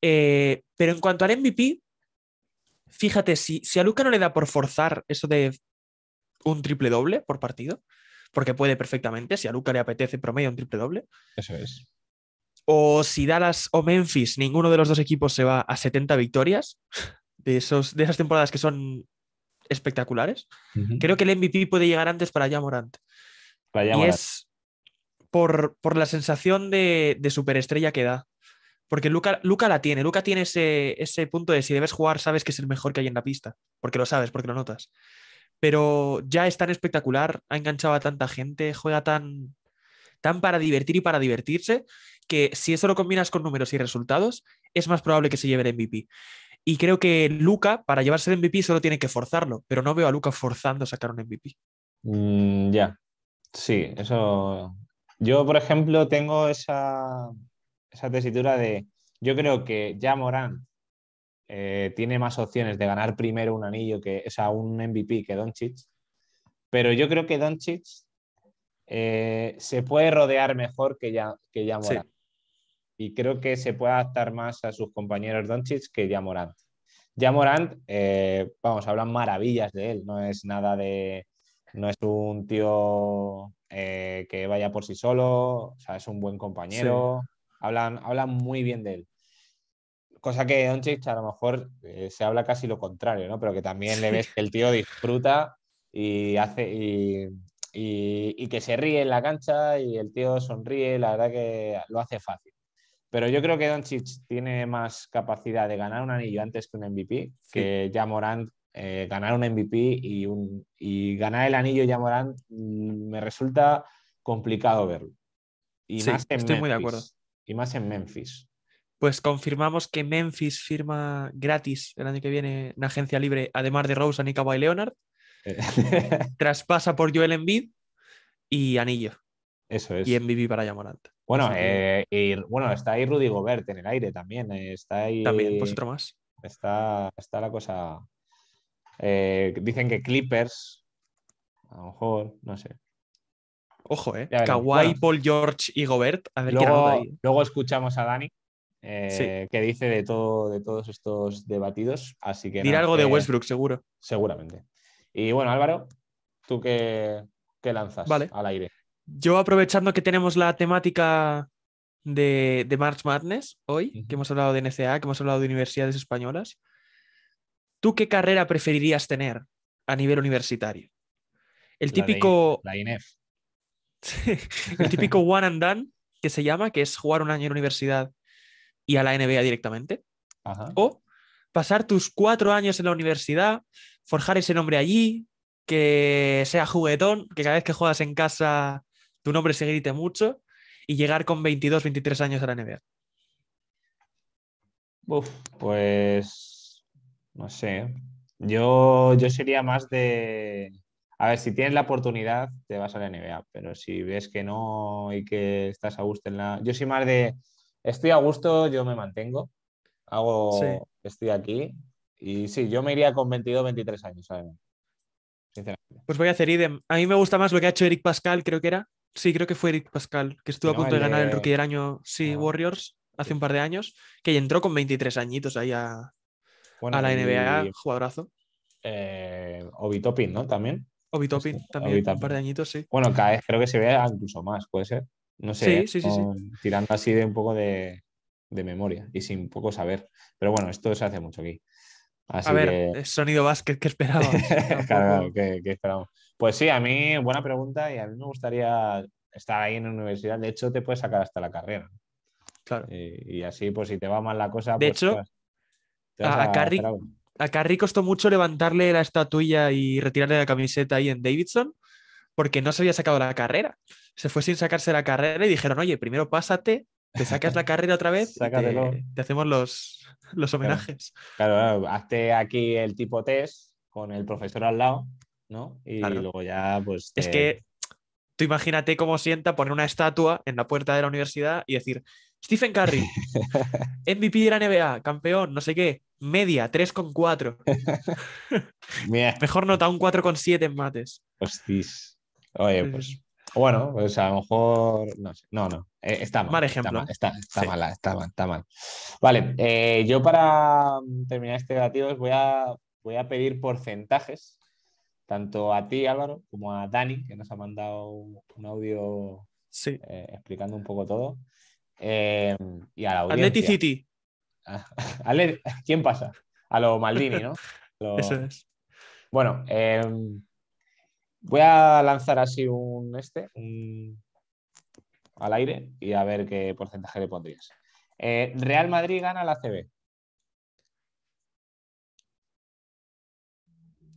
Speaker 1: Eh, pero en cuanto al MVP, fíjate, si, si a Luca no le da por forzar eso de un triple doble por partido, porque puede perfectamente, si a Luca le apetece promedio un triple doble. Eso es. O si Dallas o Memphis, ninguno de los dos equipos se va a 70 victorias de, esos, de esas temporadas que son espectaculares. Creo que el MVP puede llegar antes para Jamorant.
Speaker 3: Para Y es
Speaker 1: por, la sensación de, superestrella que da. Porque Luca, la tiene, Luca tiene ese, ese punto de si debes jugar, sabes que es el mejor que hay en la pista, porque lo sabes, porque lo notas pero ya es tan espectacular, ha enganchado a tanta gente, juega tan, tan para divertir y para divertirse, que si eso lo combinas con números y resultados, es más probable que se lleve el MVP. Y creo que Luca, para llevarse el MVP, solo tiene que forzarlo, pero no veo a Luca forzando sacar un MVP.
Speaker 2: Mm, ya, sí, eso. Yo, por ejemplo,
Speaker 1: tengo esa, esa tesitura de.
Speaker 2: Yo creo que ya Morán eh, tiene más opciones de ganar primero un anillo que, o sea, un MVP que Doncic. Pero yo creo que Doncic eh, se puede rodear mejor que ya, que ya Morant. Y creo que se puede adaptar más a sus compañeros Doncic que ya Morant. Ya Morant, eh, vamos, hablan maravillas de él, no es nada de. No es un tío que vaya por sí solo, o sea, es un buen compañero. Hablan, hablan muy bien de él cosa que Doncic a lo mejor eh, se habla casi lo contrario, ¿no? Pero que también le ves que el tío disfruta y hace y, que se ríe en la cancha y el tío sonríe, la verdad que lo hace fácil. Pero yo creo que Doncic tiene más capacidad de ganar un anillo antes que un MVP, que ya Morant eh, ganar un MVP y, un, y ganar el anillo ya Morant mm, me resulta complicado verlo. estoy muy de acuerdo. Y más en Memphis
Speaker 1: pues confirmamos que Memphis firma gratis el año que viene en agencia libre, además de Rose, y Leonard. Eh. traspasa por Joel Embiid y anillo. Eso es. Y MVP para Yamorant. Bueno, eh, y,
Speaker 2: bueno, está ahí Rudy Gobert en el aire también. Eh, está ahí. También, pues otro más. Está, está la cosa. dicen que Clippers, a lo mejor, no sé. Ojo, ¿eh? Kawhi,
Speaker 1: Paul George y Gobert. A ver luego,
Speaker 2: luego escuchamos a Dani eh, que dice de, todo, de todos estos debatidos. Así que Dirá algo de Westbrook,
Speaker 1: seguro. Seguramente. Y bueno, Álvaro, ¿tú qué, qué lanzas vale. al aire? Yo aprovechando que tenemos la temática de, March Madness hoy, que hemos hablado de NCA, que hemos hablado de universidades españolas, ¿tú qué carrera preferirías tener a nivel universitario? El típico... E la, e el típico one and done que se llama, que es jugar un año en universidad y a la NBA directamente. O pasar tus cuatro años en la universidad, forjar ese nombre allí, que sea juguetón, que cada vez que juegas en casa tu nombre se grite mucho y llegar con 22, 23 años a la NBA.
Speaker 2: Uf, pues no sé. Yo, yo sería más de. A ver, si tienes la oportunidad, te vas a la NBA, pero si ves que no y que estás a gusto en la. Yo soy más de estoy a gusto, yo me mantengo, hago, estoy aquí y sí, yo me iría con 22, 23 años, sabes. Sinceramente.
Speaker 1: Pues voy a hacer idem. A mí me gusta más lo que ha hecho Eric Pascal, creo que era. Sí, creo que fue Eric Pascal, que estuvo a punto de ganar el rookie del año, sí, Warriors, hace un par de años, que entró con 23 añitos ahí a, la NBA, jugadorazo.
Speaker 2: Eh, Obitopin, ¿no? También. Obitopin, pues también, un par de añitos, sí. Bueno, cada creo que se vea incluso más, puede ser. No sé, ¿eh? tirando así de un poco de, memoria y sin poco saber. Pero bueno, esto se hace mucho aquí.
Speaker 1: a ver, eh, sonido básquet, que esperábamos? claro,
Speaker 2: ¿qué, Pues sí, a mí, buena pregunta y a mí me gustaría estar ahí en la universidad. De hecho, te puedes sacar hasta la carrera. Claro. Y, así, pues si te va mal la cosa. De pues, hecho,
Speaker 1: a, a, costó mucho levantarle la estatuilla y retirarle la camiseta ahí en Davidson porque no se había sacado la carrera. Se fue sin sacarse la carrera y dijeron, oye, primero pásate, te sacas la carrera otra vez, Te, hacemos los, los homenajes.
Speaker 2: Claro, ah, hazte aquí el tipo test con el profesor al lado, ¿no? Y luego ya, pues... Es que
Speaker 1: tú imagínate cómo sienta poner una estatua en la puerta de la universidad y decir, Stephen Curry, MVP de la NBA, campeón, no sé qué, media, con 3,4. Mejor nota, un 4,7 en mates.
Speaker 2: Hostis. Oye, pues. Bueno, pues a lo mejor. No, sé. no, no. Eh, está mal. Mal Está, mal, está, mal, está mal. Vale, eh, yo para mm, terminar este relativo voy a, voy a pedir porcentajes, tanto a ti, Álvaro, como a Dani, que nos ha mandado un audio sí. Eh, explicando un poco todo. y a la audiencia. Atleti City. ¿Quién pasa? A lo Maldini, ¿no? Eso es. Bueno, Voy a lanzar así un este, al aire y a ver qué porcentaje le pondrías. Eh, Real Madrid gana la CB.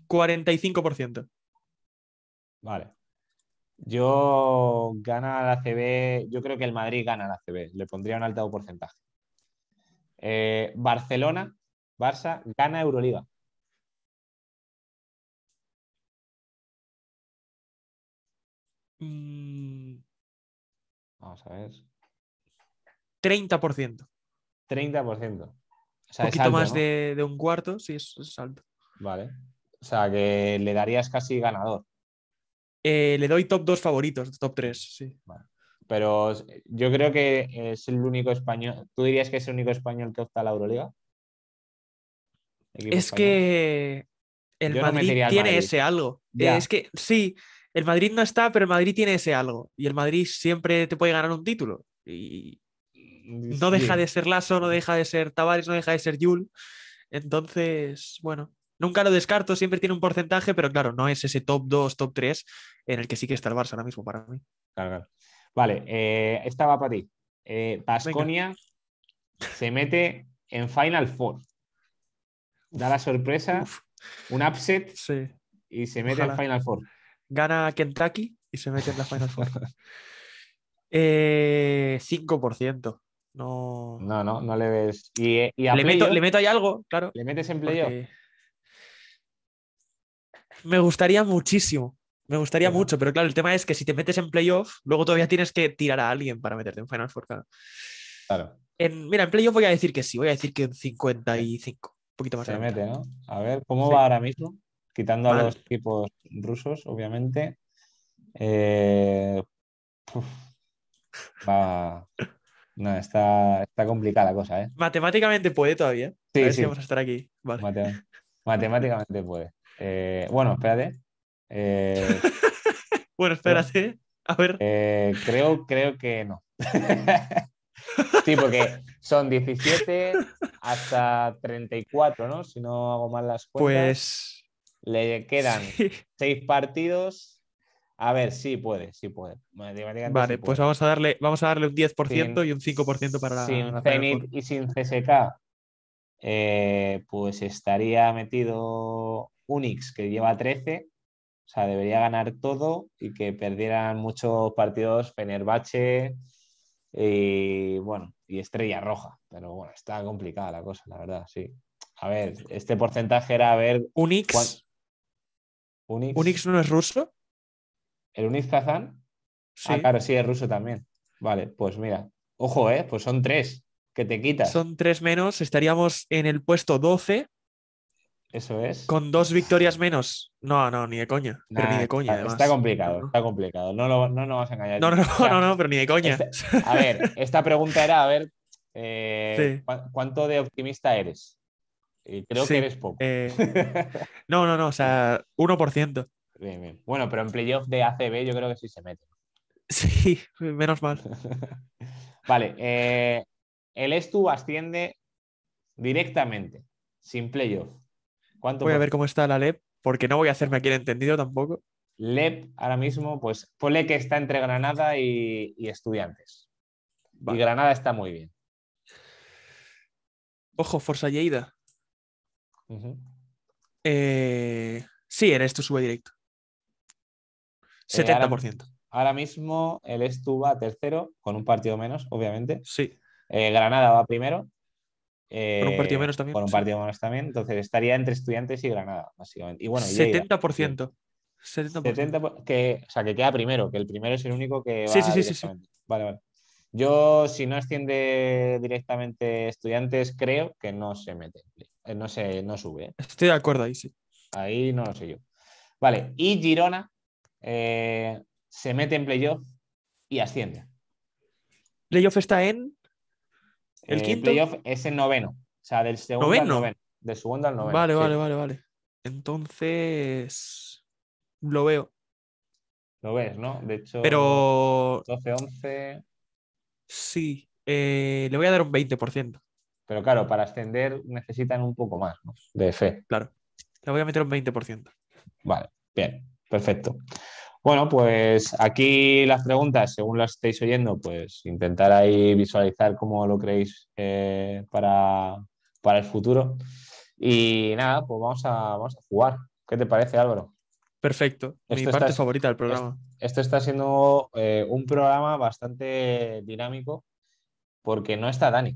Speaker 1: 45%. Vale. Yo
Speaker 2: gana la CB, yo creo que el Madrid gana la CB, le pondría un alto porcentaje. Eh, Barcelona, Barça, gana Euroliga.
Speaker 4: Vamos
Speaker 1: a ver. 30%. 30%. un poquito más de, un cuarto, sí, es, alto.
Speaker 2: Vale. O sea, que le darías casi ganador. Eh, le doy top 2 favoritos, top 3, sí. Pero yo creo que es el único español. ¿Tú dirías que es el único
Speaker 1: español que opta a la Euroliga? Es que el Madrid tiene ese algo. es que sí, el Madrid no está, pero el Madrid tiene ese algo. Y el Madrid siempre te puede ganar un título. Y mm, no deja de ser Lasso, no deja de ser Tavares, no deja de ser Yul. Entonces, bueno, nunca lo descarto, siempre tiene un porcentaje, pero claro, no es ese top 2, top 3 en el que sí que está el Barça ahora mismo para mí.
Speaker 2: Vale, eh, esta va para ti. Eh, Pasconia se mete en Final Four. Da la sorpresa, un upset y se mete en Final Four
Speaker 1: gana Kentucky y se mete en la Final Four. 5%.
Speaker 2: Eh, no... no, no, le ves. Y, eh, le, meto, ahí algo, claro. Le metes en playoff.
Speaker 1: Me gustaría muchísimo. Me gustaría mucho, pero claro, el tema es que si te metes en playoff, luego todavía tienes que tirar a alguien para meterte en Final Four, claro. En, mira, en playoff voy a decir que sí, voy a decir que en 55, un poquito más. Se mete, ¿no? A ver, ¿cómo va ahora mismo? quitando a los
Speaker 2: equipos rusos, obviamente. Eh, no, está, está, complicada la cosa, ¿eh?
Speaker 1: Matemáticamente puede todavía. Sí, vamos a estar aquí. matemáticamente puede. Eh, bueno, espérate. Eh, bueno, espérate. A ver.
Speaker 2: creo, creo que no. sí, porque son 17 hasta 34, ¿no? Si no hago mal las cuentas. Pues le quedan seis partidos. A ver, sí puede, sí puede. Vale, pues
Speaker 1: vamos a darle, vamos a darle un 10% y un 5% para la. Sin Zenit
Speaker 2: y sin CSK. Eh, pues estaría metido Unix, que lleva 13. O sea, debería ganar todo y que perdieran muchos partidos Fenerbache y bueno, y Estrella Roja. Pero bueno, está complicada la cosa, la verdad, sí. A ver, este porcentaje era ver. Unix. Unix. no es ruso? ¿El Unix Kazan? Ah, sí. Ah, claro, sí, es ruso también. Vale, pues mira. Ojo, ¿eh? Pues son tres que te quitas. Son
Speaker 1: tres menos, estaríamos en el puesto 12. Eso es. Con dos victorias menos. No, no, ni de coña. ni de coña. Está, está complicado,
Speaker 2: está complicado. No, lo, no vas a
Speaker 1: engañar. No, no, no, pero ni de coña. Este, a ver,
Speaker 2: esta pregunta era, a ver, eh, ¿cuánto de optimista eres? Y eh, creo que eres poco. Eh,
Speaker 1: no, no, no, o sea, 1%.
Speaker 2: Bueno, pero en playoff de ACB yo creo que sí se mete.
Speaker 1: Sí, menos mal.
Speaker 2: vale, eh, el Estu asciende directamente, sin playoff. ¿Cuánto voy a ver cómo
Speaker 1: está la LEP, porque no voy a hacerme aquí el entendido tampoco. LEP ahora mismo, pues ponle que está
Speaker 2: entre Granada y, Estudiantes. Y Granada está muy bien.
Speaker 1: Ojo, Forza Lleida. Eh, sí, el esto sube directo. 70%. Eh, ahora, mismo
Speaker 2: el esto tercero, con un partido menos, obviamente. Sí. Eh, Granada va primero. con un partido menos también. Con un partido menos también. Entonces estaría entre estudiantes y Granada, básicamente. Y bueno, 70%. 70%. que, o sea, que queda primero, que el primero es el único que va sí, sí, sí, sí. Vale, vale. Yo, si no asciende directamente estudiantes, creo que no se mete eh, no, no sube. ¿eh?
Speaker 1: Estoy de acuerdo ahí, sí.
Speaker 2: Ahí no lo sé yo. Vale, y Girona eh, se mete en playoff y asciende.
Speaker 1: ¿Playoff está en? ¿El quinto? Playoff
Speaker 2: es el noveno. O sea, del segundo ¿Noveno? al noveno. segundo al noveno. Vale, vale,
Speaker 1: vale, vale. Entonces. Lo veo. Lo ves, ¿no? De hecho. Pero. 12-11. Sí. le voy a dar un 20%. Pero claro, para ascender necesitan un poco más de fe. Claro. Le voy a meter un 20%.
Speaker 2: Vale, bien, perfecto. Bueno, pues aquí las preguntas, según las estáis oyendo, pues intentar ahí visualizar cómo lo creéis eh, para, el futuro. Y nada, pues vamos a, vamos a jugar. ¿Qué te parece, Álvaro?
Speaker 1: Perfecto, mi parte favorita del programa.
Speaker 2: Esto está siendo eh, un programa bastante dinámico porque no está Dani.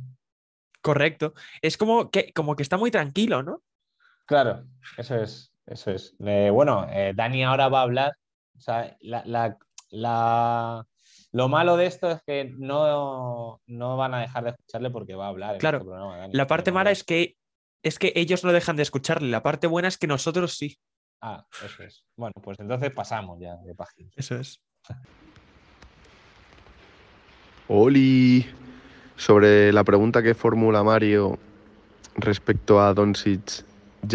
Speaker 1: Correcto. Es como que, como que está muy tranquilo, ¿no? Claro, eso es,
Speaker 2: eso es. Eh, bueno, eh, Dani ahora va a hablar. la, Lo
Speaker 1: malo de esto es que no, van a dejar de escucharle porque va a hablar. claro. Este la parte mala es que, es que ellos no dejan de escucharle. La parte buena es que nosotros sí.
Speaker 2: Ah, eso es. Bueno, pues entonces pasamos ya de página.
Speaker 3: Eso es. Oli, sobre la pregunta que formula Mario respecto a Doncic y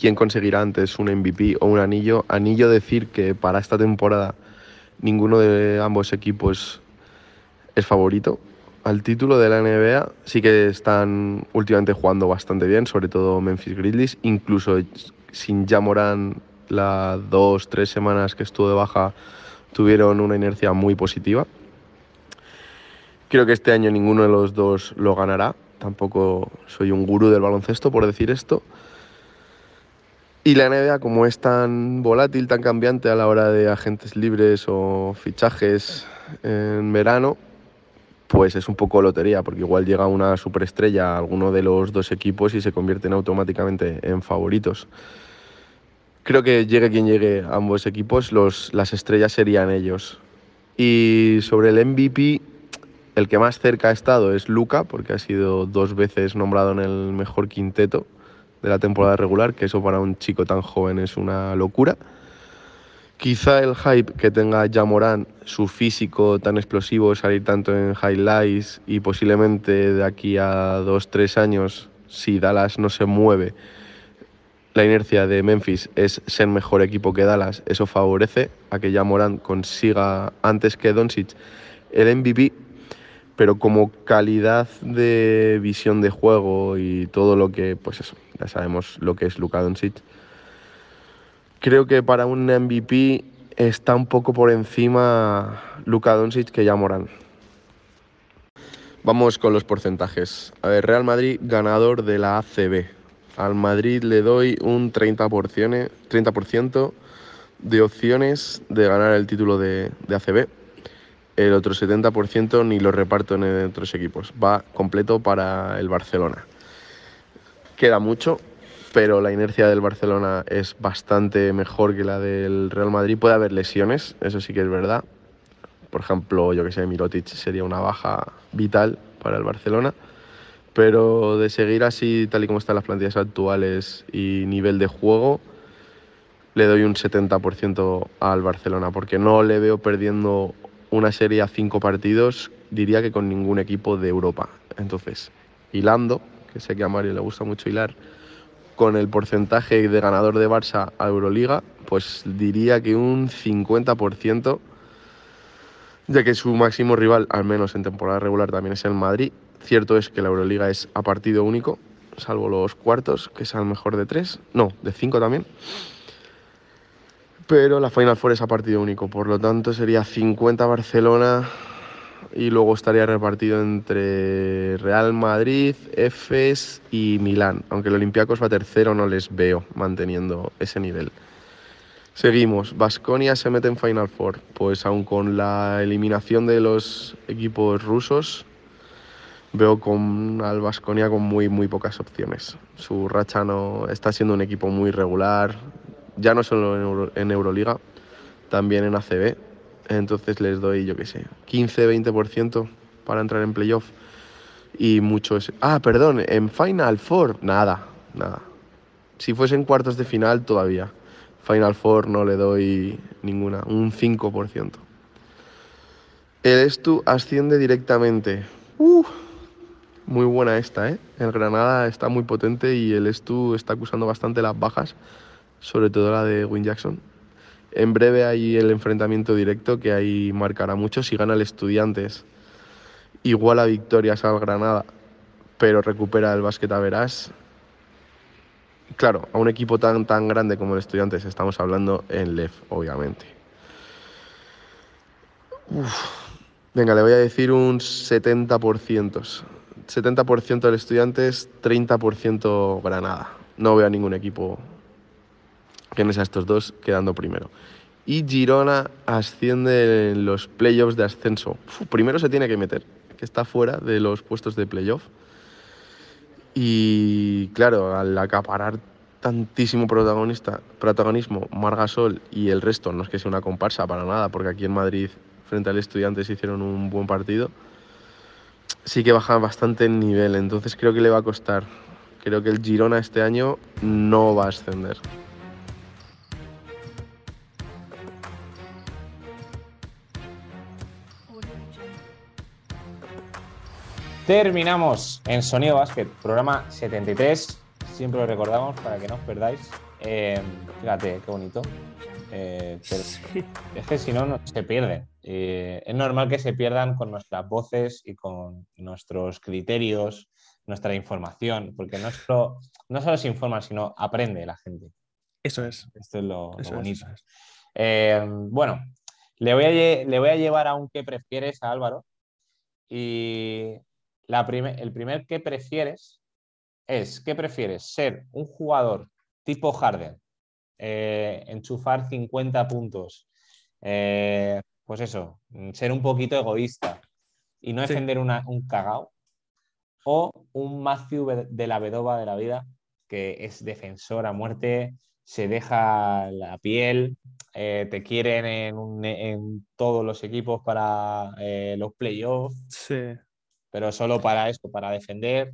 Speaker 3: ¿quién conseguirá antes un MVP o un anillo? Anillo decir que para esta temporada ninguno de ambos equipos es favorito al título de la NBA. Sí que están últimamente jugando bastante bien, sobre todo Memphis Grizzlies, incluso sin ya las dos, tres semanas que estuvo de baja tuvieron una inercia muy positiva. Creo que este año ninguno de los dos lo ganará. Tampoco soy un gurú del baloncesto por decir esto. Y la NBA, como es tan volátil, tan cambiante a la hora de agentes libres o fichajes en verano, pues es un poco lotería, porque igual llega una superestrella a alguno de los dos equipos y se convierten automáticamente en favoritos. Creo que llegue quien llegue a ambos equipos, los, las estrellas serían ellos. Y sobre el MVP, el que más cerca ha estado es Luca, porque ha sido dos veces nombrado en el mejor quinteto de la temporada regular, que eso para un chico tan joven es una locura. Quizá el hype que tenga Jamoran, su físico tan explosivo, salir tanto en highlights y posiblemente de aquí a dos, tres años, si Dallas no se mueve, la inercia de Memphis es ser mejor equipo que Dallas, eso favorece a que Jamoran consiga antes que Doncic el MVP pero como calidad de visión de juego y todo lo que, pues eso, ya sabemos lo que es Luka Doncic. Creo que para un MVP está un poco por encima Luka Doncic que ya Morán. Vamos con los porcentajes. A ver, Real Madrid ganador de la ACB. Al Madrid le doy un 30%, 30 de opciones de ganar el título de ACB el otro 70% ni lo reparto en otros equipos. Va completo para el Barcelona. Queda mucho, pero la inercia del Barcelona es bastante mejor que la del Real Madrid. Puede haber lesiones, eso sí que es verdad. Por ejemplo, yo que sé, Mirotic sería una baja vital para el Barcelona. Pero de seguir así, tal y como están las plantillas actuales y nivel de juego, le doy un 70% al Barcelona, porque no le veo perdiendo una serie a cinco partidos, diría que con ningún equipo de Europa. Entonces, hilando, que sé que a Mario le gusta mucho hilar, con el porcentaje de ganador de Barça a Euroliga, pues diría que un 50%, ya que su máximo rival, al menos en temporada regular, también es el Madrid. Cierto es que la Euroliga es a partido único, salvo los cuartos, que es al mejor de tres, no, de cinco también pero la Final Four es a partido único, por lo tanto sería 50 Barcelona y luego estaría repartido entre Real Madrid, Efes y Milán, aunque el Olympiacos va tercero, no les veo manteniendo ese nivel. Seguimos, Vasconia se mete en Final Four, pues aun con la eliminación de los equipos rusos, veo con al Vasconia con muy, muy pocas opciones. Su racha no está siendo un equipo muy regular, ya no solo en, Euroliga, también en ACB. Entonces les doy, yo qué sé, 15-20% para entrar en playoff. Y mucho Ah, perdón, en Final Four, nada, nada. Si fuese en cuartos de final, todavía. Final Four no le doy ninguna, un 5%. El Estu asciende directamente. Uh, muy buena esta, ¿eh? El Granada está muy potente y el Estu está acusando bastante las bajas sobre todo la de Win Jackson. En breve hay el enfrentamiento directo que ahí marcará mucho. Si gana el Estudiantes, igual a victorias al Granada, pero recupera el básquet a verás. Claro, a un equipo tan, tan grande como el Estudiantes, estamos hablando en LEF, obviamente. Venga, le voy a decir un 70%. 70% del Estudiantes, 30% Granada. No veo a ningún equipo tienes a estos dos quedando primero. Y Girona asciende en los playoffs de ascenso. primero se tiene que meter, que está fuera de los puestos de playoff. Y claro, al acaparar tantísimo protagonista, protagonismo Margasol y el resto, no es que sea una comparsa para nada, porque aquí en Madrid frente al Estudiantes hicieron un buen partido, sí que baja bastante el nivel, entonces creo que le va a costar. Creo que el Girona este año no va a ascender.
Speaker 2: Terminamos en Sonido Basket, programa 73. Siempre lo recordamos para que no os perdáis. Eh, fíjate, qué bonito. Eh, es que si no, se pierde. Eh, es normal que se pierdan con nuestras voces y con nuestros criterios, nuestra información, porque no solo, no se informa, sino aprende la gente. Eso es. Esto es lo, bonito. bueno, le voy, a, le voy a llevar a un que prefieres a Álvaro y el primer que prefieres es, ¿qué prefieres? ¿Ser un jugador tipo Harden, eh, enchufar 50 puntos, eh, pues eso, mm, ser un poquito egoísta y no defender un cagao, o un Matthew de la Bedoba de la vida, que es defensor a muerte, se deja la piel, eh, te quieren en, en, todos los equipos para los playoffs. Sí. Pero solo para esto, para
Speaker 1: defender,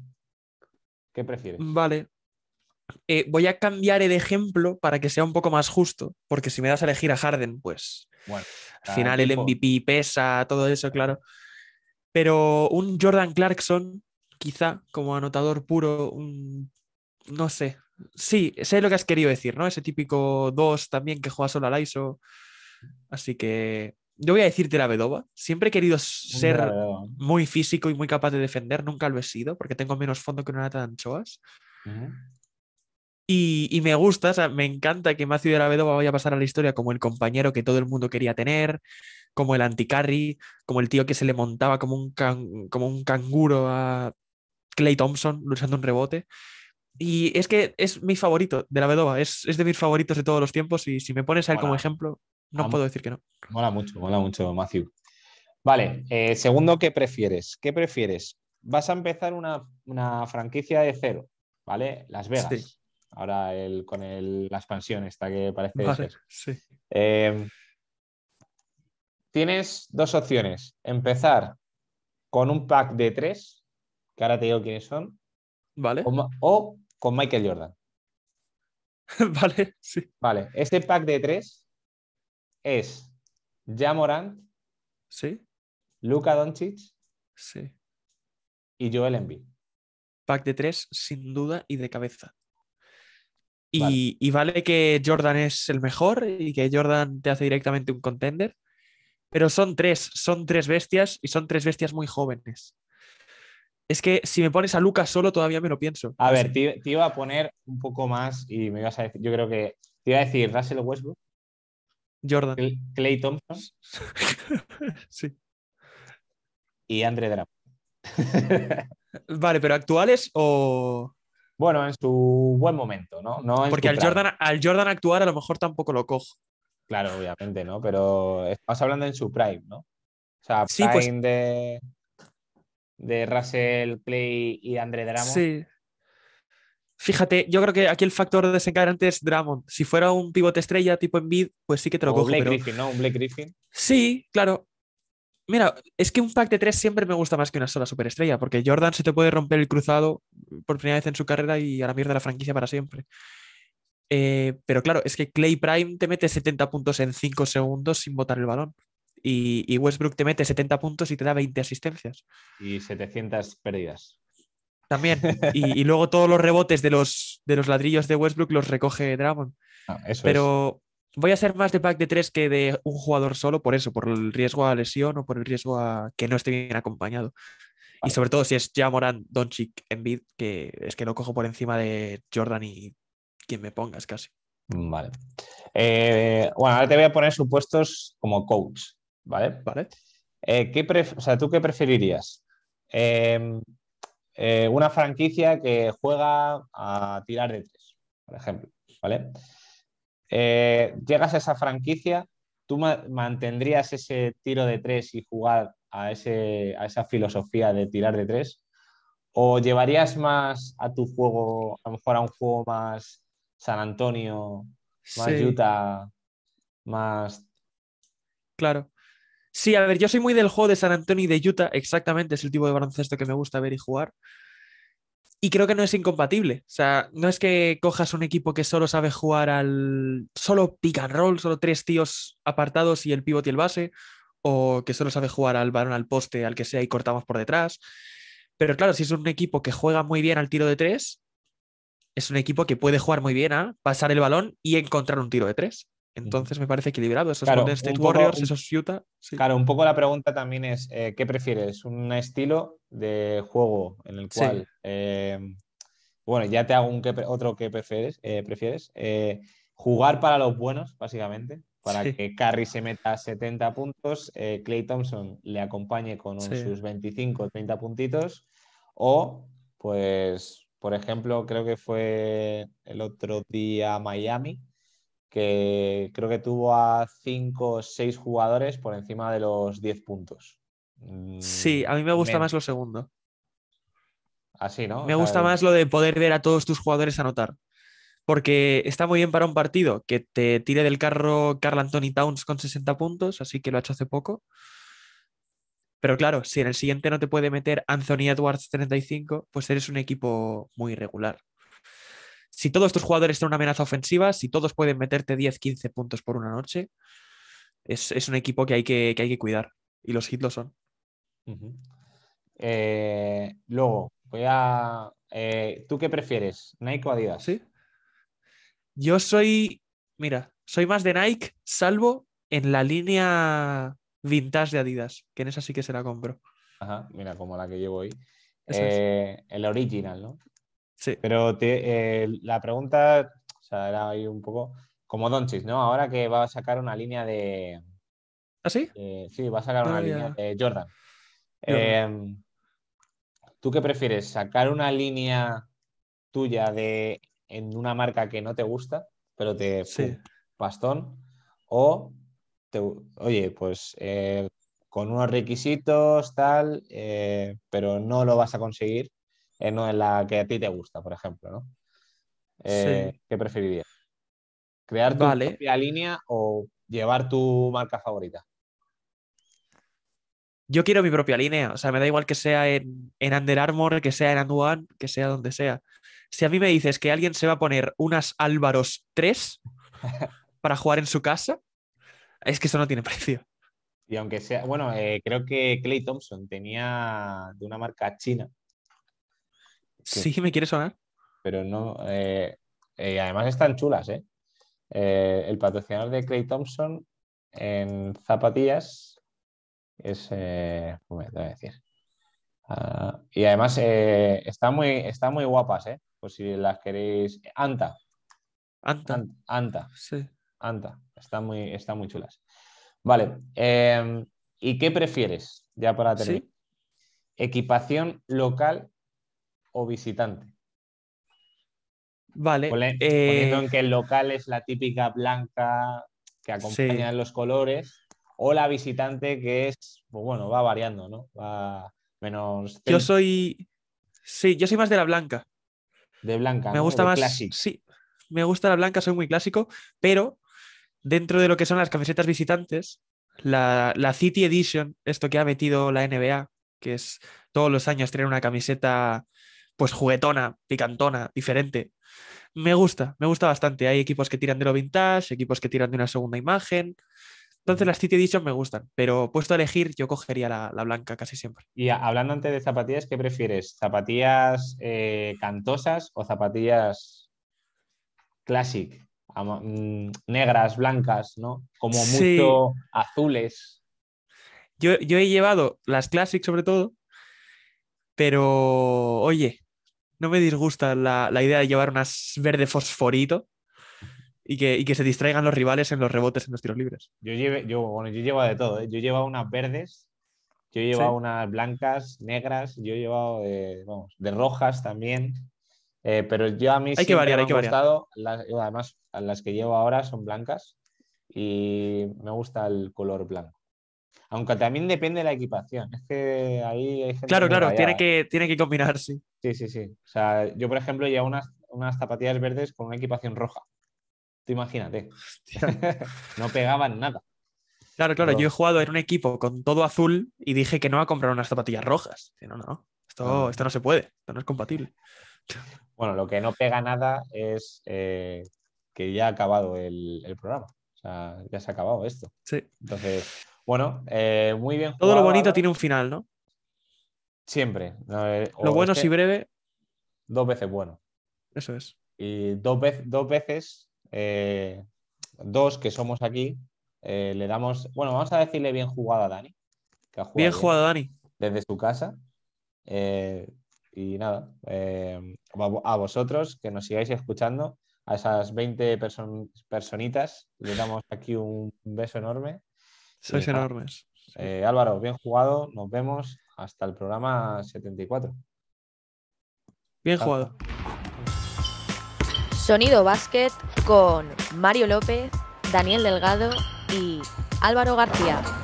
Speaker 1: ¿qué prefieres? Vale. Eh, voy a cambiar el ejemplo para que sea un poco más justo, porque si me das a elegir a Harden, pues al final el MVP pesa, todo eso, claro. Pero un Jordan Clarkson, quizá como anotador puro, un... no sé. Sí, sé lo que has querido decir, ¿no? Ese típico 2 también que juega solo al ISO. Así que yo voy a decir de la Vedova. Siempre he querido ser muy físico y muy capaz de defender, nunca lo he sido, porque tengo menos fondo que una nata de anchoas. y, me gusta, me encanta que de la Vedova vaya a pasar a la historia como el compañero que todo el mundo quería tener, como el anticarry, como el tío que se le montaba como un, como un canguro a Clay Thompson luchando un rebote. Y es que es mi favorito de la Vedova, es, de mis favoritos de todos los tiempos y si me pones a él como ejemplo, no ah, puedo decir que no.
Speaker 2: Mola mucho, mola mucho, Matthew. Vale, eh, segundo, ¿qué prefieres? ¿Qué prefieres? Vas a empezar una, franquicia de cero, ¿vale? Las Vegas. Ahora con el, la expansión esta que parece ser. Sí. Eh, tienes dos opciones. Empezar con un pack de tres, que ahora te digo quiénes son. Vale. O, o con Michael Jordan. vale, sí. Vale, este pack de tres es Jamorant,
Speaker 1: sí. Luca Doncic sí. y Joel Embiid. Pack de tres, sin duda y de cabeza. Y vale. que Jordan es el mejor y que Jordan te hace directamente un contender, pero son tres, son tres bestias y son tres bestias muy jóvenes. Es que si me pones a Luca solo todavía me lo pienso. A ver,
Speaker 2: te, iba a poner un poco más y me ibas a decir, yo creo que te iba a decir Russell Westbrook, Jordan. Clay Thompson. sí. Y Andre Drummond.
Speaker 1: vale, pero actuales o. Bueno, en su buen momento, ¿no? no Porque al Jordan,
Speaker 2: al Jordan actual a lo mejor tampoco lo cojo. Claro, obviamente, ¿no? Pero estamos hablando en su prime, ¿no? O sea, pues prime de, de Russell, Clay
Speaker 1: y Andre Drummond. Sí. Fíjate, yo creo que aquí el factor desencadenante es Dramon. Si fuera un pivote estrella tipo Embiid, pues sí que te lo o un Blake Griffin, ¿no? Un Blake Griffin. Sí, claro. Mira, es que un pack de tres siempre me gusta más que una sola superestrella, porque Jordan se te puede romper el cruzado por primera vez en su carrera y a la mierda la franquicia para siempre. Eh, pero claro, es que Clay Prime te mete 70 puntos en 5 segundos sin botar el balón. Y, y Westbrook te mete 70 puntos y te da 20 asistencias.
Speaker 2: Y 700 pérdidas
Speaker 1: también. Y, luego todos los rebotes de los, de los ladrillos de Westbrook los recoge Dragon. Ah, Pero voy a ser más de pack de tres que de un jugador solo, por eso, por el riesgo a lesión o por el riesgo a que no esté bien acompañado. Y sobre todo si es ya Morán, Doncic, Embiid, que es que lo cojo por encima de Jordan y quien me pongas casi. Vale. Eh, bueno, ahora te voy a poner supuestos como coach,
Speaker 2: ¿vale? Vale. Eh, ¿qué ¿Tú qué preferirías? Em, eh, una franquicia que juega a tirar de tres, por ejemplo, ¿vale? Eh, llegas a esa franquicia, ¿tú mantendrías ese tiro de tres y jugar a, a esa filosofía de tirar de tres? ¿O llevarías más a tu juego, a lo mejor a un juego más San Antonio,
Speaker 1: más Utah, más... Claro. Sí, a ver, yo soy muy del juego de San Antonio y de Utah, exactamente, es el tipo de baloncesto que me gusta ver y jugar. Y creo que no es incompatible. O sea, no es que cojas un equipo que solo sabe jugar al. solo pick and roll, solo tres tíos apartados y el pivot y el base, o que solo sabe jugar al balón al poste, al que sea y cortamos por detrás. Pero claro, si es un equipo que juega muy bien al tiro de tres, es un equipo que puede jugar muy bien a pasar el balón y encontrar un tiro de tres. Entonces me parece equilibrado. Esos claro, Warriors, un... esos Utah. Claro, un
Speaker 2: poco la pregunta también es: eh, ¿qué prefieres? ¿Un estilo de juego en el cual. Eh, bueno, ya te hago un otro que prefieres. Eh, jugar para los buenos, básicamente. Para que Curry se meta 70 puntos, Clay Thompson le acompañe con sus 25 30 puntitos. O, pues, por ejemplo, creo que fue el otro día Miami que creo que tuvo a 5 o 6 jugadores por encima de los 10 puntos. Sí, a mí me mm, gusta más lo segundo. Así, ¿no? Me gusta más
Speaker 1: lo de poder ver a todos tus jugadores anotar. Porque está muy bien para un partido que te tire del carro Carl Anthony Towns con 60 puntos, así que lo ha hecho hace poco. Pero claro, si en el siguiente no te puede meter Anthony Edwards 35, pues eres un equipo muy irregular si todos estos jugadores son una amenaza ofensiva, si todos pueden meterte 10, 15 puntos por una noche, es, un equipo que hay que, hay que, cuidar. Y los hits lo son.
Speaker 2: Eh, luego,
Speaker 1: voy a. Eh, ¿Tú qué prefieres? ¿Nike o Adidas? Sí. Yo soy. Mira, soy más de Nike, salvo en la línea vintage de Adidas, que en esa sí que se la compro.
Speaker 2: Ajá, mira, como la que llevo hoy. Eh, el original, ¿no? Sí. Pero eh, la pregunta, o era ahí un poco como Donchis, ¿no? Ahora que va a sacar una línea de. ¿Ah, sí? Eh, sí, va a sacar una línea de Jordan. Eh, ¿Tú qué prefieres? ¿Sacar una línea tuya de, en una marca que no te gusta, pero te. bastón? ¿O, oye, pues con unos requisitos, tal, pero no lo vas a conseguir? en la que a ti te gusta, por ejemplo, ¿no? Eh, ¿Qué preferirías?
Speaker 1: ¿Crear tu propia línea o llevar tu marca favorita? Yo quiero mi propia línea, o sea, me da igual que sea en, en Under Armour, que sea en Anduan que sea donde sea. Si a mí me dices que alguien se va a poner unas Álvaros 3 para jugar en su casa, es que eso no tiene precio. Y
Speaker 2: aunque sea, bueno, eh, creo que Clay Thompson tenía de una marca china, Sí, me quiere sonar. Pero no. Y eh, eh, además están chulas, ¿eh? ¿eh? El patrocinador de Clay Thompson en zapatillas es. ¿Cómo voy a decir? Ah, y además están muy, está muy guapas, ¿eh? Por si las queréis. Anta. Anta. Anta. Sí. Anta. Están muy, muy chulas. Vale. Em, ¿Y qué prefieres? Ya para terminar. Equipación local o visitante. Vale. Eh, poniendo en que el local es la típica blanca que acompaña los colores, o la visitante que es, pues bueno, va variando, ¿no? Va menos. Yo
Speaker 1: soy. Sí, yo soy más de la blanca. De blanca. Me gusta más. Sí, me gusta la blanca, soy muy clásico, pero dentro de lo que son las camisetas visitantes, la, la City Edition, esto que ha metido la NBA, que es todos los años tener una camiseta pues juguetona, picantona, diferente. Me gusta, me gusta bastante. Hay equipos que tiran de lo vintage, equipos que tiran de una segunda imagen. Entonces las City Edition me gustan, pero puesto a elegir yo cogería la, blanca casi siempre.
Speaker 2: Y hablando antes de zapatillas, ¿qué prefieres? ¿Zapatillas eh, cantosas o zapatillas classic? Mm, negras, blancas, ¿no? Como mucho azules.
Speaker 1: Yo, yo, he llevado las Classic sobre todo, pero oye, no me disgusta la, idea de llevar unas verde fosforito y que, se distraigan los rivales en los rebotes en los tiros libres.
Speaker 2: Yo llevo, yo, bueno, yo llevo de todo, ¿eh? yo llevo unas verdes, yo llevo unas blancas, negras, yo he de, rojas también. Eh, pero yo a mí hay que variar, me gustado, además las que llevo ahora son blancas y me gusta el color blanco. Aunque también depende de la equipación. Es que ahí hay gente Claro, claro, tiene que, tiene que combinar, sí. Sí, sí, O sea, yo, por ejemplo, llevo unas, unas zapatillas verdes con una equipación roja.
Speaker 1: Tú imagínate. no pegaban nada. Claro, claro, yo he jugado en un equipo con todo azul y dije que no a comprar unas zapatillas rojas. No, no, esto, ah. esto no se puede, esto no es compatible.
Speaker 2: Bueno, lo que no pega nada es eh, que ya ha acabado el, el programa. O sea, ya se ha acabado esto. Sí. Entonces,
Speaker 1: bueno, eh, muy bien. Todo lo bonito tiene un final, ¿no?
Speaker 2: Siempre. lo bueno, si breve. Dos veces bueno. Eso es. Y dos, dos veces, eh, dos que somos aquí, eh, le damos. Bueno, vamos a decirle bien jugado a Dani. bien jugado, Dani. Desde su casa. y nada, a vosotros que nos sigáis escuchando, a esas 20 personitas, le damos aquí un beso enorme.
Speaker 1: Sois enormes.
Speaker 2: Eh, Álvaro, bien jugado. Nos vemos hasta el programa 74.
Speaker 1: Bien jugado. Sonido Básquet con Mario López, Daniel Delgado y Álvaro García.